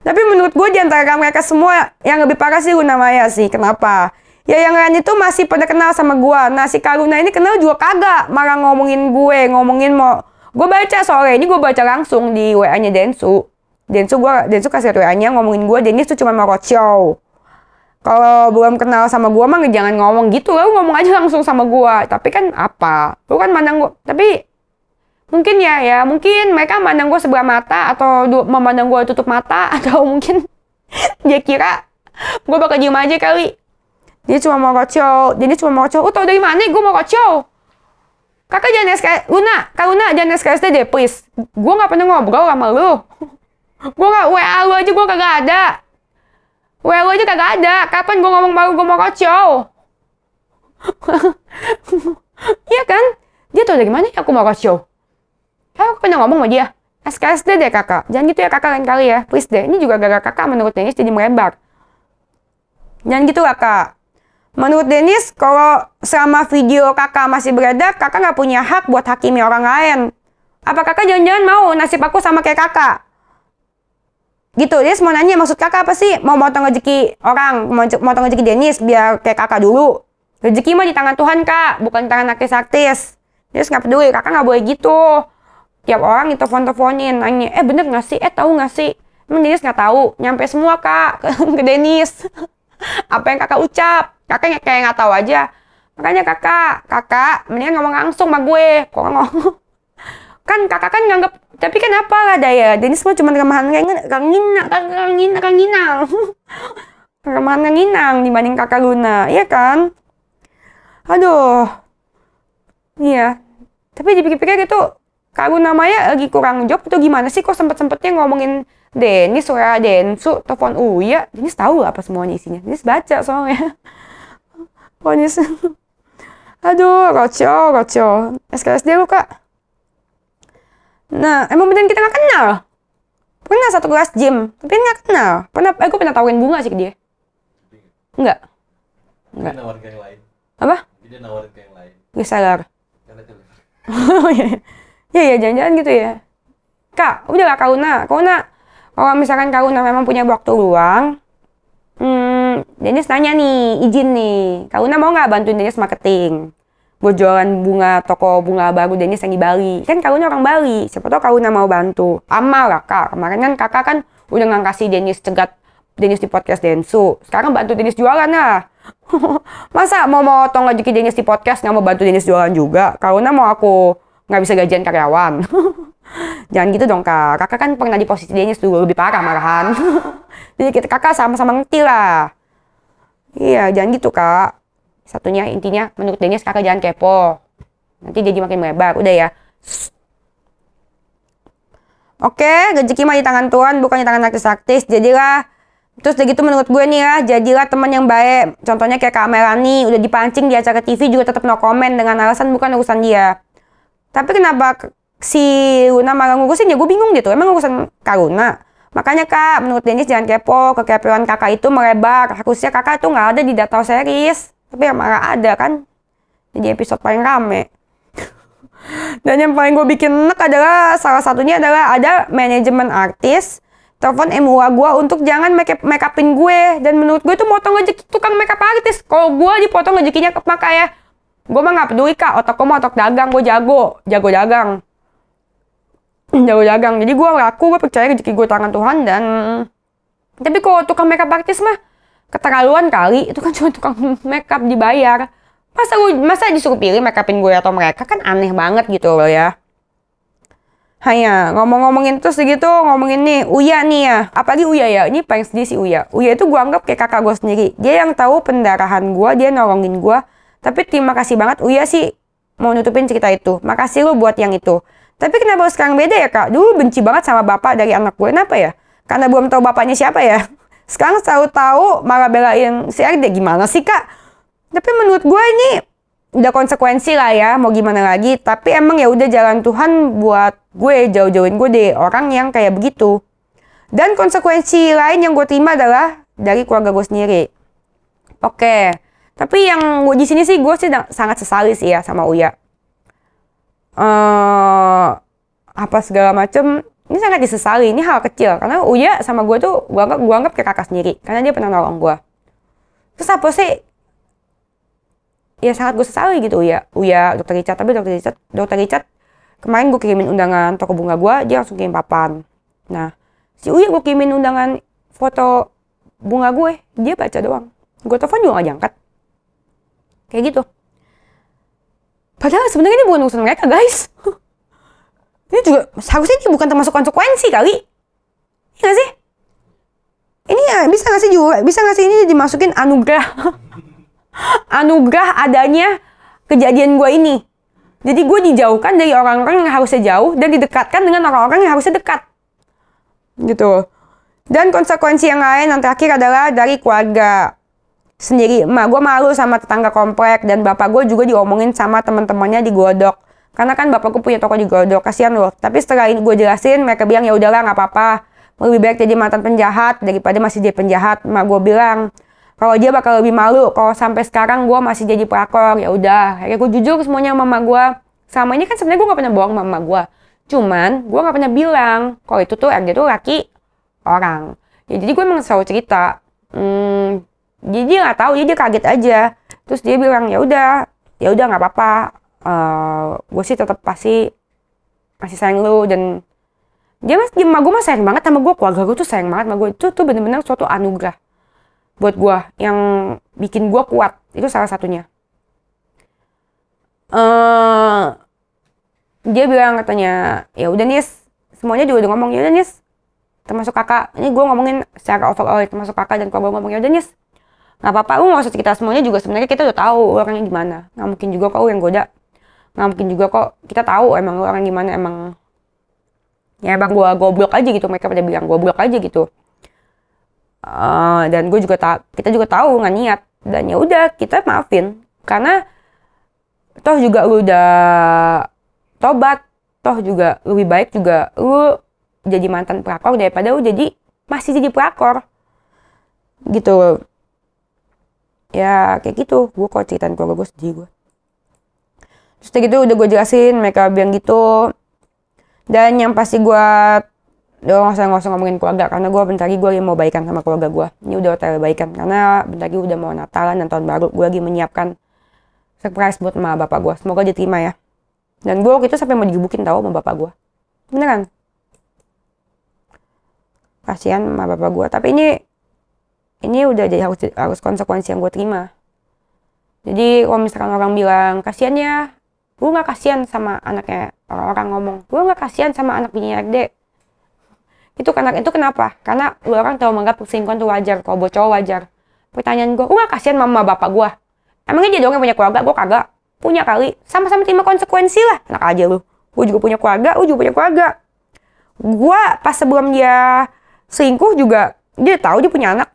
A: tapi menurut gue di antara mereka semua yang lebih parah sih Luna Maya sih. Kenapa? Ya yang lain itu masih pada kenal sama gue. Nah si Karuna ini kenal juga kagak. Malah ngomongin gue, ngomongin mau. Gue baca sore ini gue baca langsung di WA-nya Densu. Densu gue, Densu kasih WA-nya ngomongin gue. Dennis tuh cuma mau show. Kalau belum kenal sama gue mah jangan ngomong gitu. Lalu ngomong aja langsung sama gue. Tapi kan apa? Lu kan mandang gue. Tapi mungkin ya ya mungkin mereka memandang gue sebelah mata atau memandang gue tutup mata atau mungkin dia kira gue bakal diem aja kali dia cuma mau kocok dia cuma mau kocok oh tau dari mana gue mau kocok kakak jangan SKS Luna kak Luna jangan SKS deh please gue nggak pernah ngobrol sama lu gue nggak WA lu aja gue kagak ada WA lu aja kagak ada kapan gue ngomong baru gue mau kocok iya kan dia tau dari mana ya aku mau kocok eh aku pernah ngomong sama dia SKSD deh kakak jangan gitu ya kakak lain kali ya please deh ini juga gara kakak menurut Dennis jadi melebar jangan gitu kakak Menurut Dennis, kalau selama video kakak masih berada, kakak nggak punya hak buat hakimi orang lain. Apa kakak jangan-jangan mau nasib aku sama kayak kakak? Gitu, dia mau nanya maksud kakak apa sih? Mau motong rezeki orang, mau motong rezeki Dennis biar kayak kakak dulu. Rezeki mah di tangan Tuhan kak, bukan di tangan artis-artis. Dennis nggak peduli, kakak nggak boleh gitu tiap orang itu telepon teleponin nanya eh bener nggak sih eh tahu nggak sih emang Denis nggak tahu nyampe semua kak ke Denis apa yang kakak ucap kakak kayak nggak tahu aja makanya kakak kakak mendingan ngomong langsung sama gue kok ngomong kan kakak kan nganggep tapi kan apalah daya Denis semua cuma kemahan kangen kangen kangen kangen remahan nginang dibanding kakak Luna ya kan aduh iya tapi dipikir-pikir itu Karun namanya lagi kurang job itu gimana sih kok sempet-sempetnya ngomongin Denis, suara Densu, telepon Uya. Denis tahu lah apa semuanya isinya. Denis baca soalnya. Pokoknya Aduh, rocio, rocio. dia lu, Kak. Nah, emang beneran kita nggak kenal? Pernah satu kelas gym, tapi nggak kenal. Pernah, eh, gue pernah tawarin bunga sih ke dia. Enggak.
B: Enggak. nawarin ke yang lain.
A: Apa? Dia nawarin ke yang lain. Gue sadar. Karena oh, iya, iya ya ya jangan-jangan gitu ya kak udahlah kauna kauna kalau misalkan kauna memang punya waktu luang hmm, Dennis nanya nih izin nih kauna mau nggak bantuin Dennis marketing buat jualan bunga toko bunga baru Dennis yang di Bali kan kauna orang Bali siapa tau kauna mau bantu amal lah kak kemarin kan kakak kan udah nggak kasih Dennis cegat Dennis di podcast Densu sekarang bantu Dennis jualan lah masa mau mau tong rezeki Dennis di podcast nggak mau bantu Dennis jualan juga kauna mau aku nggak bisa gajian karyawan. Jangan gitu dong kak, kakak kan pernah di posisi dia dulu lebih parah marahan. Jadi kita kakak sama-sama ngerti lah. Iya, jangan gitu kak. Satunya intinya menurut Dennis kakak jangan kepo. Nanti jadi makin melebar, udah ya. Oke, rezeki mah di tangan Tuhan, bukan di tangan artis-artis. Jadilah, terus udah gitu menurut gue nih ya, jadilah teman yang baik. Contohnya kayak Kak Melani, udah dipancing di acara TV juga tetap no comment dengan alasan bukan urusan dia. Tapi kenapa si Luna malah ngurusin ya gue bingung gitu. Emang ngurusin Luna? Makanya kak, menurut Dennis jangan kepo, kekepoan kakak itu melebar. Harusnya kakak itu gak ada di data series. Tapi yang malah ada kan. Jadi episode paling rame. Dan yang paling gue bikin enak adalah salah satunya adalah ada manajemen artis telepon MUA gue untuk jangan make, makeupin gue dan menurut gue itu motong rezeki tukang makeup artis kalau gue dipotong rezekinya ke ya gue mah gak peduli kak otak gue mah otak dagang gue jago jago dagang jago dagang jadi gue laku gue percaya rezeki gue tangan Tuhan dan tapi kalau tukang makeup artis mah keterlaluan kali itu kan cuma tukang makeup dibayar masa gue masa disuruh pilih makeupin upin gue atau mereka kan aneh banget gitu loh ya hanya ngomong-ngomongin terus gitu ngomongin nih Uya nih ya apa apalagi Uya ya ini paling sedih si Uya Uya itu gue anggap kayak kakak gue sendiri dia yang tahu pendarahan gue dia nolongin gue tapi terima kasih banget Uya oh sih mau nutupin cerita itu. Makasih lo buat yang itu. Tapi kenapa sekarang beda ya kak? Dulu benci banget sama bapak dari anak gue. Kenapa ya? Karena belum tahu bapaknya siapa ya. Sekarang tahu-tahu malah belain si Arde. Gimana sih kak? Tapi menurut gue ini udah konsekuensi lah ya. Mau gimana lagi. Tapi emang ya udah jalan Tuhan buat gue jauh-jauhin gue deh orang yang kayak begitu. Dan konsekuensi lain yang gue terima adalah dari keluarga gue sendiri. Oke. Okay tapi yang gue di sini sih gue sih sangat sesali sih ya sama Uya. Uh, apa segala macem ini sangat disesali ini hal kecil karena Uya sama gue tuh gue anggap gue anggap kayak kakak sendiri karena dia pernah nolong gue terus apa sih ya sangat gue sesali gitu Uya Uya dokter Richard tapi dokter Richard dokter Richard kemarin gue kirimin undangan toko bunga gue dia langsung kirim papan nah si Uya gue kirimin undangan foto bunga gue dia baca doang gue telepon juga gak diangkat Kayak gitu. Padahal sebenarnya ini bukan urusan mereka, guys. ini juga seharusnya ini bukan termasuk konsekuensi kali. Iya gak sih? Ini ya, bisa gak sih juga, bisa gak sih ini dimasukin anugerah. anugerah adanya kejadian gue ini. Jadi gue dijauhkan dari orang-orang yang harusnya jauh dan didekatkan dengan orang-orang yang harusnya dekat. Gitu. Dan konsekuensi yang lain yang terakhir adalah dari keluarga sendiri. Emak gue malu sama tetangga komplek dan bapak gue juga diomongin sama teman-temannya di Godok. Karena kan bapak gue punya toko di Godok, kasihan loh. Tapi setelah ini gue jelasin, mereka bilang ya udahlah nggak apa-apa. Lebih baik jadi mantan penjahat daripada masih jadi penjahat. Emak gue bilang kalau dia bakal lebih malu kalau sampai sekarang gue masih jadi pelakor ya udah kayak gue jujur semuanya sama mama gue sama ini kan sebenarnya gue nggak pernah bohong sama emak gue cuman gue nggak pernah bilang kalau itu tuh RD tuh laki orang ya jadi gue emang selalu cerita hmm, jadi dia nggak tahu jadi dia kaget aja terus dia bilang ya udah ya udah nggak apa-apa uh, eh, gue sih tetap pasti masih sayang lu dan dia mas dia gue mah sayang banget sama gue keluarga gue tuh sayang banget sama gue itu tuh bener-bener suatu anugerah buat gue yang bikin gue kuat itu salah satunya uh, dia bilang katanya ya udah nis semuanya juga udah ngomong ya udah nis termasuk kakak ini gue ngomongin secara overall termasuk kakak dan keluarga ngomong ya udah nis nggak apa-apa um, maksud kita semuanya juga sebenarnya kita udah tahu orangnya gimana nggak mungkin juga kok yang goda nggak mungkin juga kok kita tahu emang lu orang gimana emang ya emang gue goblok aja gitu mereka pada bilang goblok aja gitu uh, dan gua juga tak kita juga tahu nggak niat dan ya udah kita maafin karena toh juga lu udah tobat toh juga lebih baik juga lu jadi mantan pelakor daripada lu jadi masih jadi pelakor gitu ya kayak gitu gue kok ceritain keluarga gue sedih gue terus kayak gitu udah gue jelasin mereka bilang gitu dan yang pasti gue udah nggak usah nggak usah ngomongin keluarga karena gue bentar lagi gue mau baikan sama keluarga gue ini udah otw baikan karena bentar lagi udah mau Natalan dan tahun baru gue lagi menyiapkan surprise buat sama bapak gue semoga diterima ya dan gue waktu itu sampai mau digebukin tau sama bapak gue beneran kasihan sama bapak gue tapi ini ini udah jadi harus harus konsekuensi yang gue terima jadi kalau misalkan orang bilang kasihan ya gue gak kasihan sama anaknya orang-orang ngomong gue gak kasihan sama anak bini RD. itu karena itu kenapa karena lu orang tau menganggap perselingkuhan itu wajar kalau buat cowok wajar pertanyaan gue gue nggak kasihan mama bapak gue emangnya dia doang yang punya keluarga gue kagak punya kali sama-sama terima konsekuensi lah enak aja lu gue juga punya keluarga lu juga punya keluarga gue pas sebelum dia selingkuh juga dia tahu dia punya anak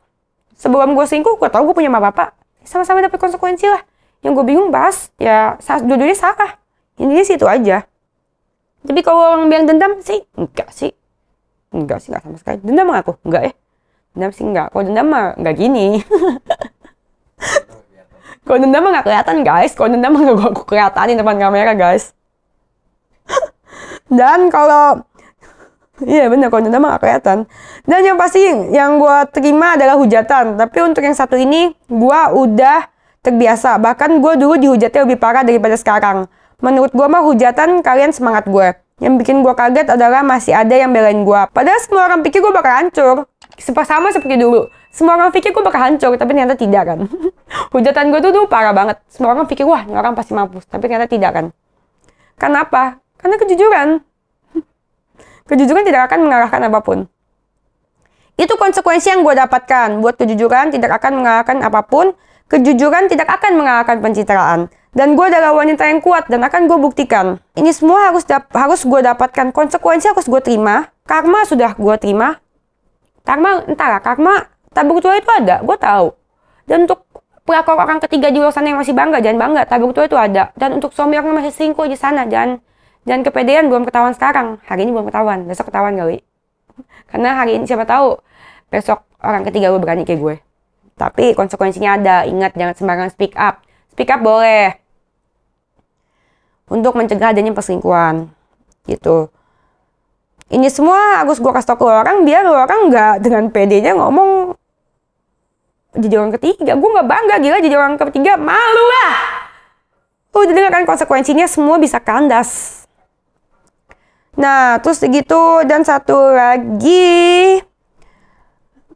A: sebelum gue selingkuh gue tau gue punya sama bapak sama-sama dapat konsekuensi lah yang gue bingung bahas, ya dua-duanya salah intinya sih itu aja tapi kalau orang bilang dendam sih enggak sih enggak sih enggak sama sekali dendam aku enggak ya dendam sih enggak kalau dendam mah enggak gini kalau dendam mah enggak kelihatan guys kalau dendam mah enggak gue kelihatan di depan kamera guys dan kalau Iya bener kalau nyata mah gak kelihatan. Dan yang pasti yang gue terima adalah hujatan. Tapi untuk yang satu ini gue udah terbiasa. Bahkan gue dulu dihujatnya lebih parah daripada sekarang. Menurut gue mah hujatan kalian semangat gue. Yang bikin gue kaget adalah masih ada yang belain gue. Padahal semua orang pikir gue bakal hancur. Sama seperti dulu. Semua orang pikir gue bakal hancur, tapi ternyata tidak kan. hujatan gue tuh dulu parah banget. Semua orang pikir, wah ini orang pasti mampus. Tapi ternyata tidak kan. Kenapa? Karena kejujuran. Kejujuran tidak akan mengarahkan apapun. Itu konsekuensi yang gue dapatkan. Buat kejujuran tidak akan mengarahkan apapun. Kejujuran tidak akan mengarahkan pencitraan. Dan gue adalah wanita yang kuat dan akan gue buktikan. Ini semua harus harus gue dapatkan. Konsekuensi harus gue terima. Karma sudah gue terima. Karma, entahlah, karma tabur tua itu ada. Gue tahu. Dan untuk pelakor orang ketiga di luar sana yang masih bangga, jangan bangga. Tabur tua itu ada. Dan untuk suami yang masih selingkuh di sana, jangan Jangan kepedean belum ketahuan sekarang. Hari ini belum ketahuan, besok ketahuan kali. Karena hari ini siapa tahu besok orang ketiga lu berani kayak gue. Tapi konsekuensinya ada, ingat jangan sembarangan speak up. Speak up boleh. Untuk mencegah adanya perselingkuhan. Gitu. Ini semua harus gue kasih tau ke orang biar orang nggak dengan pedenya ngomong jadi orang ketiga. Gue nggak bangga gila jadi orang ketiga. Malu lah. Udah dengarkan konsekuensinya semua bisa kandas. Nah, terus segitu dan satu lagi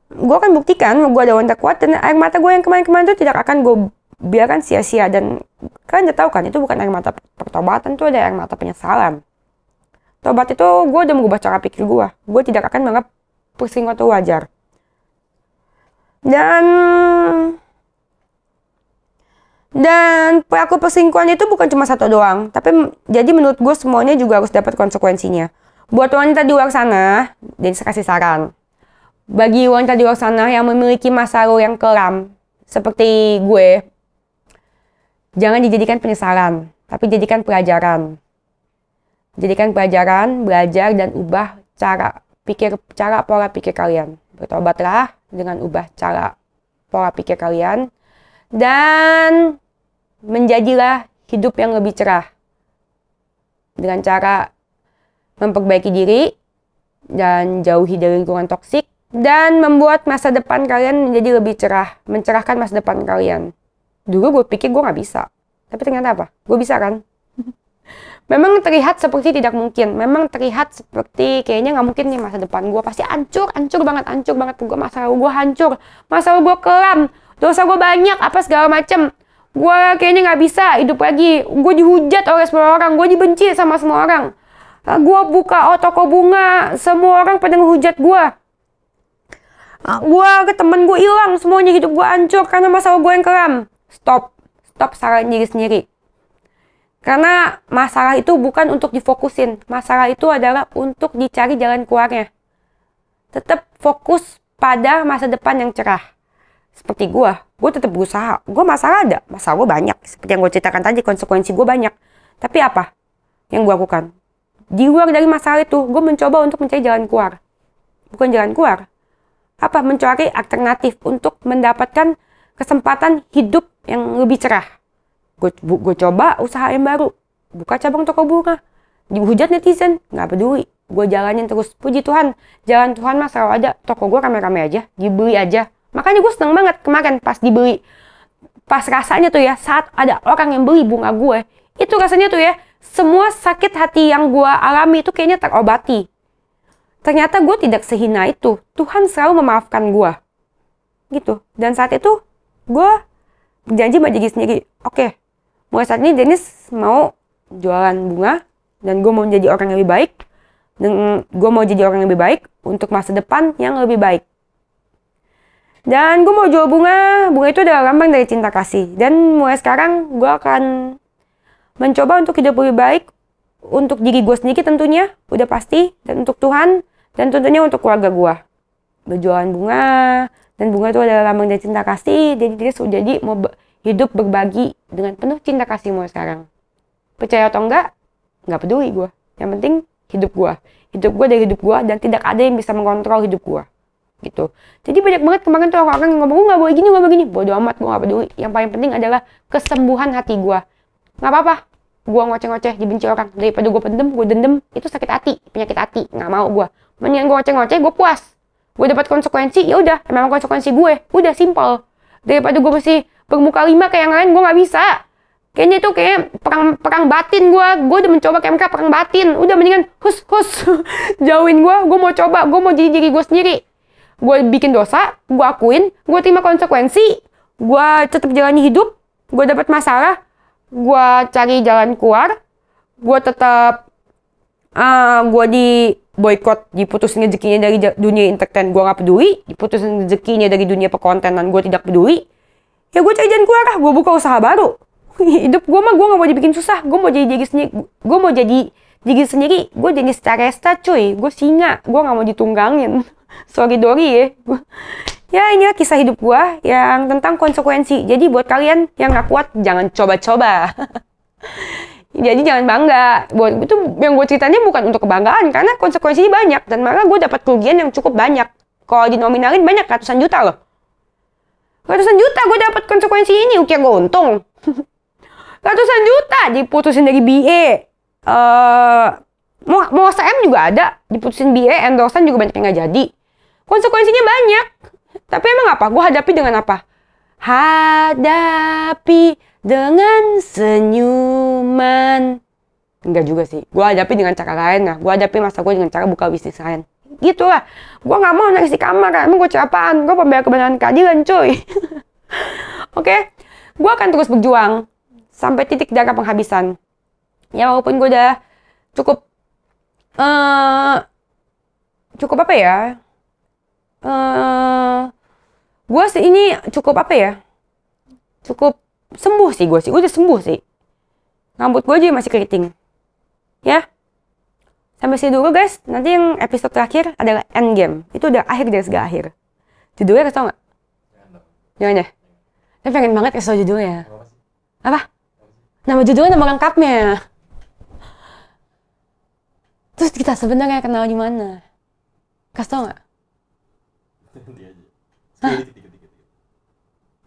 A: gue akan buktikan gue ada wanita kuat dan air mata gue yang kemarin-kemarin itu tidak akan gue biarkan sia-sia dan kalian udah tahu kan itu bukan air mata pertobatan tuh ada air mata penyesalan tobat itu gue udah mengubah cara pikir gue gue tidak akan menganggap perselingkuhan itu wajar dan dan pelaku perselingkuhan itu bukan cuma satu doang, tapi jadi menurut gue semuanya juga harus dapat konsekuensinya. Buat wanita di luar sana, dan saya kasih saran. Bagi wanita di luar sana yang memiliki masa lalu yang kelam, seperti gue, jangan dijadikan penyesalan, tapi jadikan pelajaran. Jadikan pelajaran, belajar, dan ubah cara pikir, cara pola pikir kalian. Bertobatlah dengan ubah cara pola pikir kalian dan menjadilah hidup yang lebih cerah dengan cara memperbaiki diri dan jauhi dari lingkungan toksik dan membuat masa depan kalian menjadi lebih cerah, mencerahkan masa depan kalian. Dulu gue pikir gue gak bisa, tapi ternyata apa? Gue bisa kan? Memang terlihat seperti tidak mungkin. Memang terlihat seperti kayaknya nggak mungkin nih masa depan gue pasti hancur, hancur banget, hancur banget. Gue masa lalu gue hancur, masa lalu gue kelam, dosa gue banyak apa segala macem gue kayaknya nggak bisa hidup lagi gue dihujat oleh semua orang gue dibenci sama semua orang ah, gue buka oh, toko bunga semua orang pada ngehujat gue ah, gue ke temen gue hilang semuanya hidup gue hancur karena masalah gue yang kelam stop stop saran diri sendiri karena masalah itu bukan untuk difokusin masalah itu adalah untuk dicari jalan keluarnya tetap fokus pada masa depan yang cerah seperti gue gue tetap berusaha gue masalah ada masalah gue banyak seperti yang gue ceritakan tadi konsekuensi gue banyak tapi apa yang gue lakukan di luar dari masalah itu gue mencoba untuk mencari jalan keluar bukan jalan keluar apa mencari alternatif untuk mendapatkan kesempatan hidup yang lebih cerah gue, coba usaha yang baru buka cabang toko bunga dihujat netizen gak peduli gue jalanin terus puji Tuhan jalan Tuhan mas selalu ada toko gue rame-rame aja dibeli aja Makanya gue seneng banget kemarin pas dibeli. Pas rasanya tuh ya, saat ada orang yang beli bunga gue, itu rasanya tuh ya, semua sakit hati yang gue alami itu kayaknya terobati. Ternyata gue tidak sehina itu. Tuhan selalu memaafkan gue. Gitu. Dan saat itu, gue janji sama diri sendiri, oke, mulai saat ini Dennis mau jualan bunga, dan gue mau menjadi orang yang lebih baik, dan gue mau jadi orang yang lebih baik untuk masa depan yang lebih baik. Dan gue mau jual bunga, bunga itu adalah lambang dari cinta kasih. Dan mulai sekarang gue akan mencoba untuk hidup lebih baik untuk diri gue sendiri tentunya, udah pasti, dan untuk Tuhan, dan tentunya untuk keluarga gue. Berjualan bunga, dan bunga itu adalah lambang dari cinta kasih, jadi dia sudah jadi mau hidup berbagi dengan penuh cinta kasih mulai sekarang. Percaya atau enggak, enggak peduli gue. Yang penting hidup gue. Hidup gue dari hidup gue, dan tidak ada yang bisa mengontrol hidup gue gitu. Jadi banyak banget kemarin tuh orang-orang yang ngomong, oh, gue gak boleh gini, gak boleh gini. Bodo amat, gue gak peduli. Yang paling penting adalah kesembuhan hati gue. Gak apa-apa, gue ngoceh-ngoceh dibenci orang. Daripada gue pendem, gue dendem, itu sakit hati, penyakit hati. Gak mau gue. Mendingan gue ngoceh-ngoceh, gue puas. Gue dapat konsekuensi, ya udah memang konsekuensi gue. Udah, simple. Daripada gue mesti bermuka lima kayak yang lain, gue gak bisa. Kayaknya itu kayak perang, perang batin gue. Gue udah mencoba kayak perang batin. Udah mendingan hus hus jauhin gue. Gue mau coba. Gue mau jadi diri gue sendiri gue bikin dosa, gue akuin, gue terima konsekuensi, gue tetap jalani hidup, gue dapat masalah, gue cari jalan keluar, gue tetap uh, eh, gue di boykot diputusin rezekinya dari dunia entertain gue gak peduli diputusin rezekinya dari dunia pekontenan gue tidak peduli ya gue cari jalan keluar lah gue buka usaha baru
B: hidup gue mah gue gak
A: mau dibikin susah gue mau jadi diri sendiri gue mau jadi diri sendiri gue jadi staresta cuy gue singa gue gak mau ditunggangin sorry Dori ya. Ya inilah kisah hidup gua yang tentang konsekuensi. Jadi buat kalian yang gak kuat, jangan coba-coba. Jadi jangan bangga. Buat itu yang gue ceritanya bukan untuk kebanggaan karena konsekuensinya banyak dan malah gue dapat kerugian yang cukup banyak. Kalau dinominalin banyak ratusan juta loh. Ratusan juta gue dapat konsekuensi ini, oke gue untung. ratusan juta diputusin dari eh Uh, mau, mau juga ada, diputusin BE endorsean juga banyak yang gak jadi Konsekuensinya banyak. Tapi emang apa? Gue hadapi dengan apa? Hadapi dengan senyuman. Enggak juga sih. Gue hadapi dengan cara lain lah. Gue hadapi masa gue dengan cara buka bisnis lain. Gitu lah. Gue gak mau nangis di kamar. Emang gue capaan. Gue pembela kebenaran keadilan cuy. Oke. okay? Gue akan terus berjuang. Sampai titik darah penghabisan. Ya walaupun gue udah cukup... Uh, cukup apa ya? Eh, gue sih ini cukup apa ya cukup sembuh sih gue sih udah sembuh sih rambut gue aja masih keriting ya sampai sini dulu guys nanti yang episode terakhir adalah endgame itu udah akhir dari segala akhir judulnya tau nggak jangan ya Saya pengen banget judul judulnya apa nama judulnya nama lengkapnya terus kita sebenarnya kenal di mana kasih tau nggak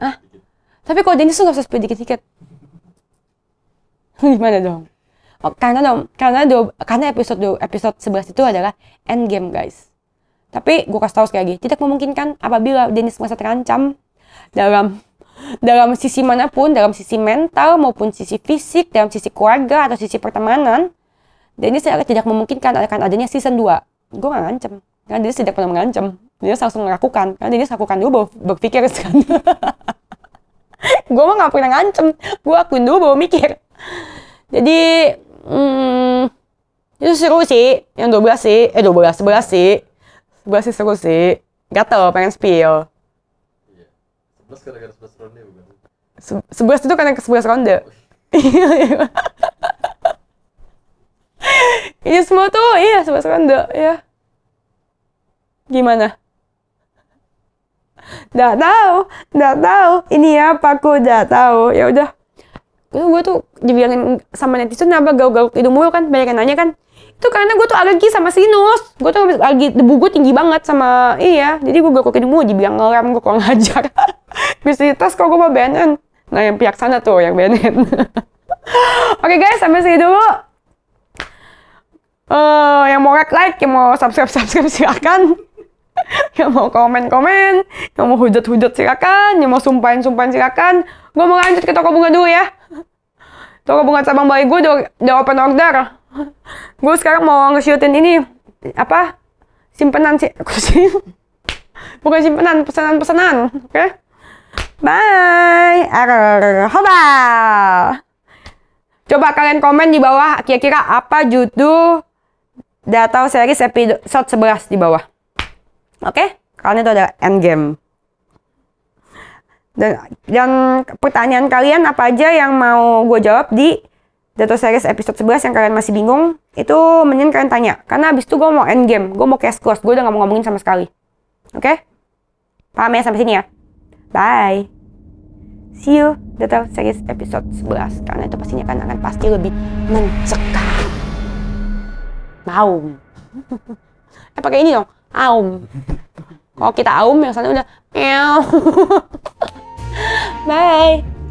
A: Hah? Tapi kalau Dennis tuh gak usah spill dikit-dikit. Gimana dong? Oh, karena dong, karena do, karena episode do, episode 11 itu adalah end game guys. Tapi gue kasih tahu sekali lagi, tidak memungkinkan apabila Dennis merasa terancam dalam dalam sisi manapun, dalam sisi mental maupun sisi fisik, dalam sisi keluarga atau sisi pertemanan, Dennis tidak memungkinkan akan adanya season 2. Gue gak ngancem, karena Dennis tidak pernah mengancam jadi saya langsung melakukan kan jadi saya lakukan dulu berpikir kan gue mah nggak pernah ngancem gue akuin dulu bawa mikir jadi hmm, itu seru sih yang 12 sih eh 12 11 sih 11 sih seru sih gatel pengen spill iya.
B: 11 gara-gara 11 ronde bukan?
A: Se 11 itu karena ke 11 ronde ini semua tuh iya 11 ronde ya gimana? nggak tahu nggak tahu ini apa aku nggak tahu ya udah itu gue tuh dibilangin sama netizen kenapa gaul-gaul hidung mulu kan banyak yang nanya kan itu karena gue tuh alergi sama sinus gue tuh alergi debu gue tinggi banget sama iya jadi gue gaul hidung mulu dibilang ngelam gue kurang ajar tes kok gue mau BNN nah yang pihak sana tuh yang BNN oke okay, guys sampai sini dulu uh, yang mau like like yang mau subscribe subscribe silahkan yang mau komen-komen, yang mau hujat-hujat silakan, yang mau sumpahin-sumpahin silakan. Gue mau lanjut ke toko bunga dulu ya. Toko bunga cabang bayi gue udah, udah open order. Gue sekarang mau nge ini, apa, simpenan sih. Bukan simpenan, pesanan-pesanan. Oke? Okay? Bye! Arr, hoba! Coba kalian komen di bawah kira-kira apa judul data series episode 11 di bawah. Oke, okay? karena itu ada end game. Dan, dan pertanyaan kalian apa aja yang mau gue jawab di Dato Series episode 11 yang kalian masih bingung, itu mending kalian tanya. Karena abis itu gue mau end game, gue mau cash close, gue udah gak mau ngomongin sama sekali. Oke? Okay? Paham ya sampai sini ya? Bye! See you Dato Series episode 11, karena itu pastinya kan akan pasti lebih mencekam. Mau. eh pakai ini dong aum. Kalau kita aum, yang sana udah meow. Bye.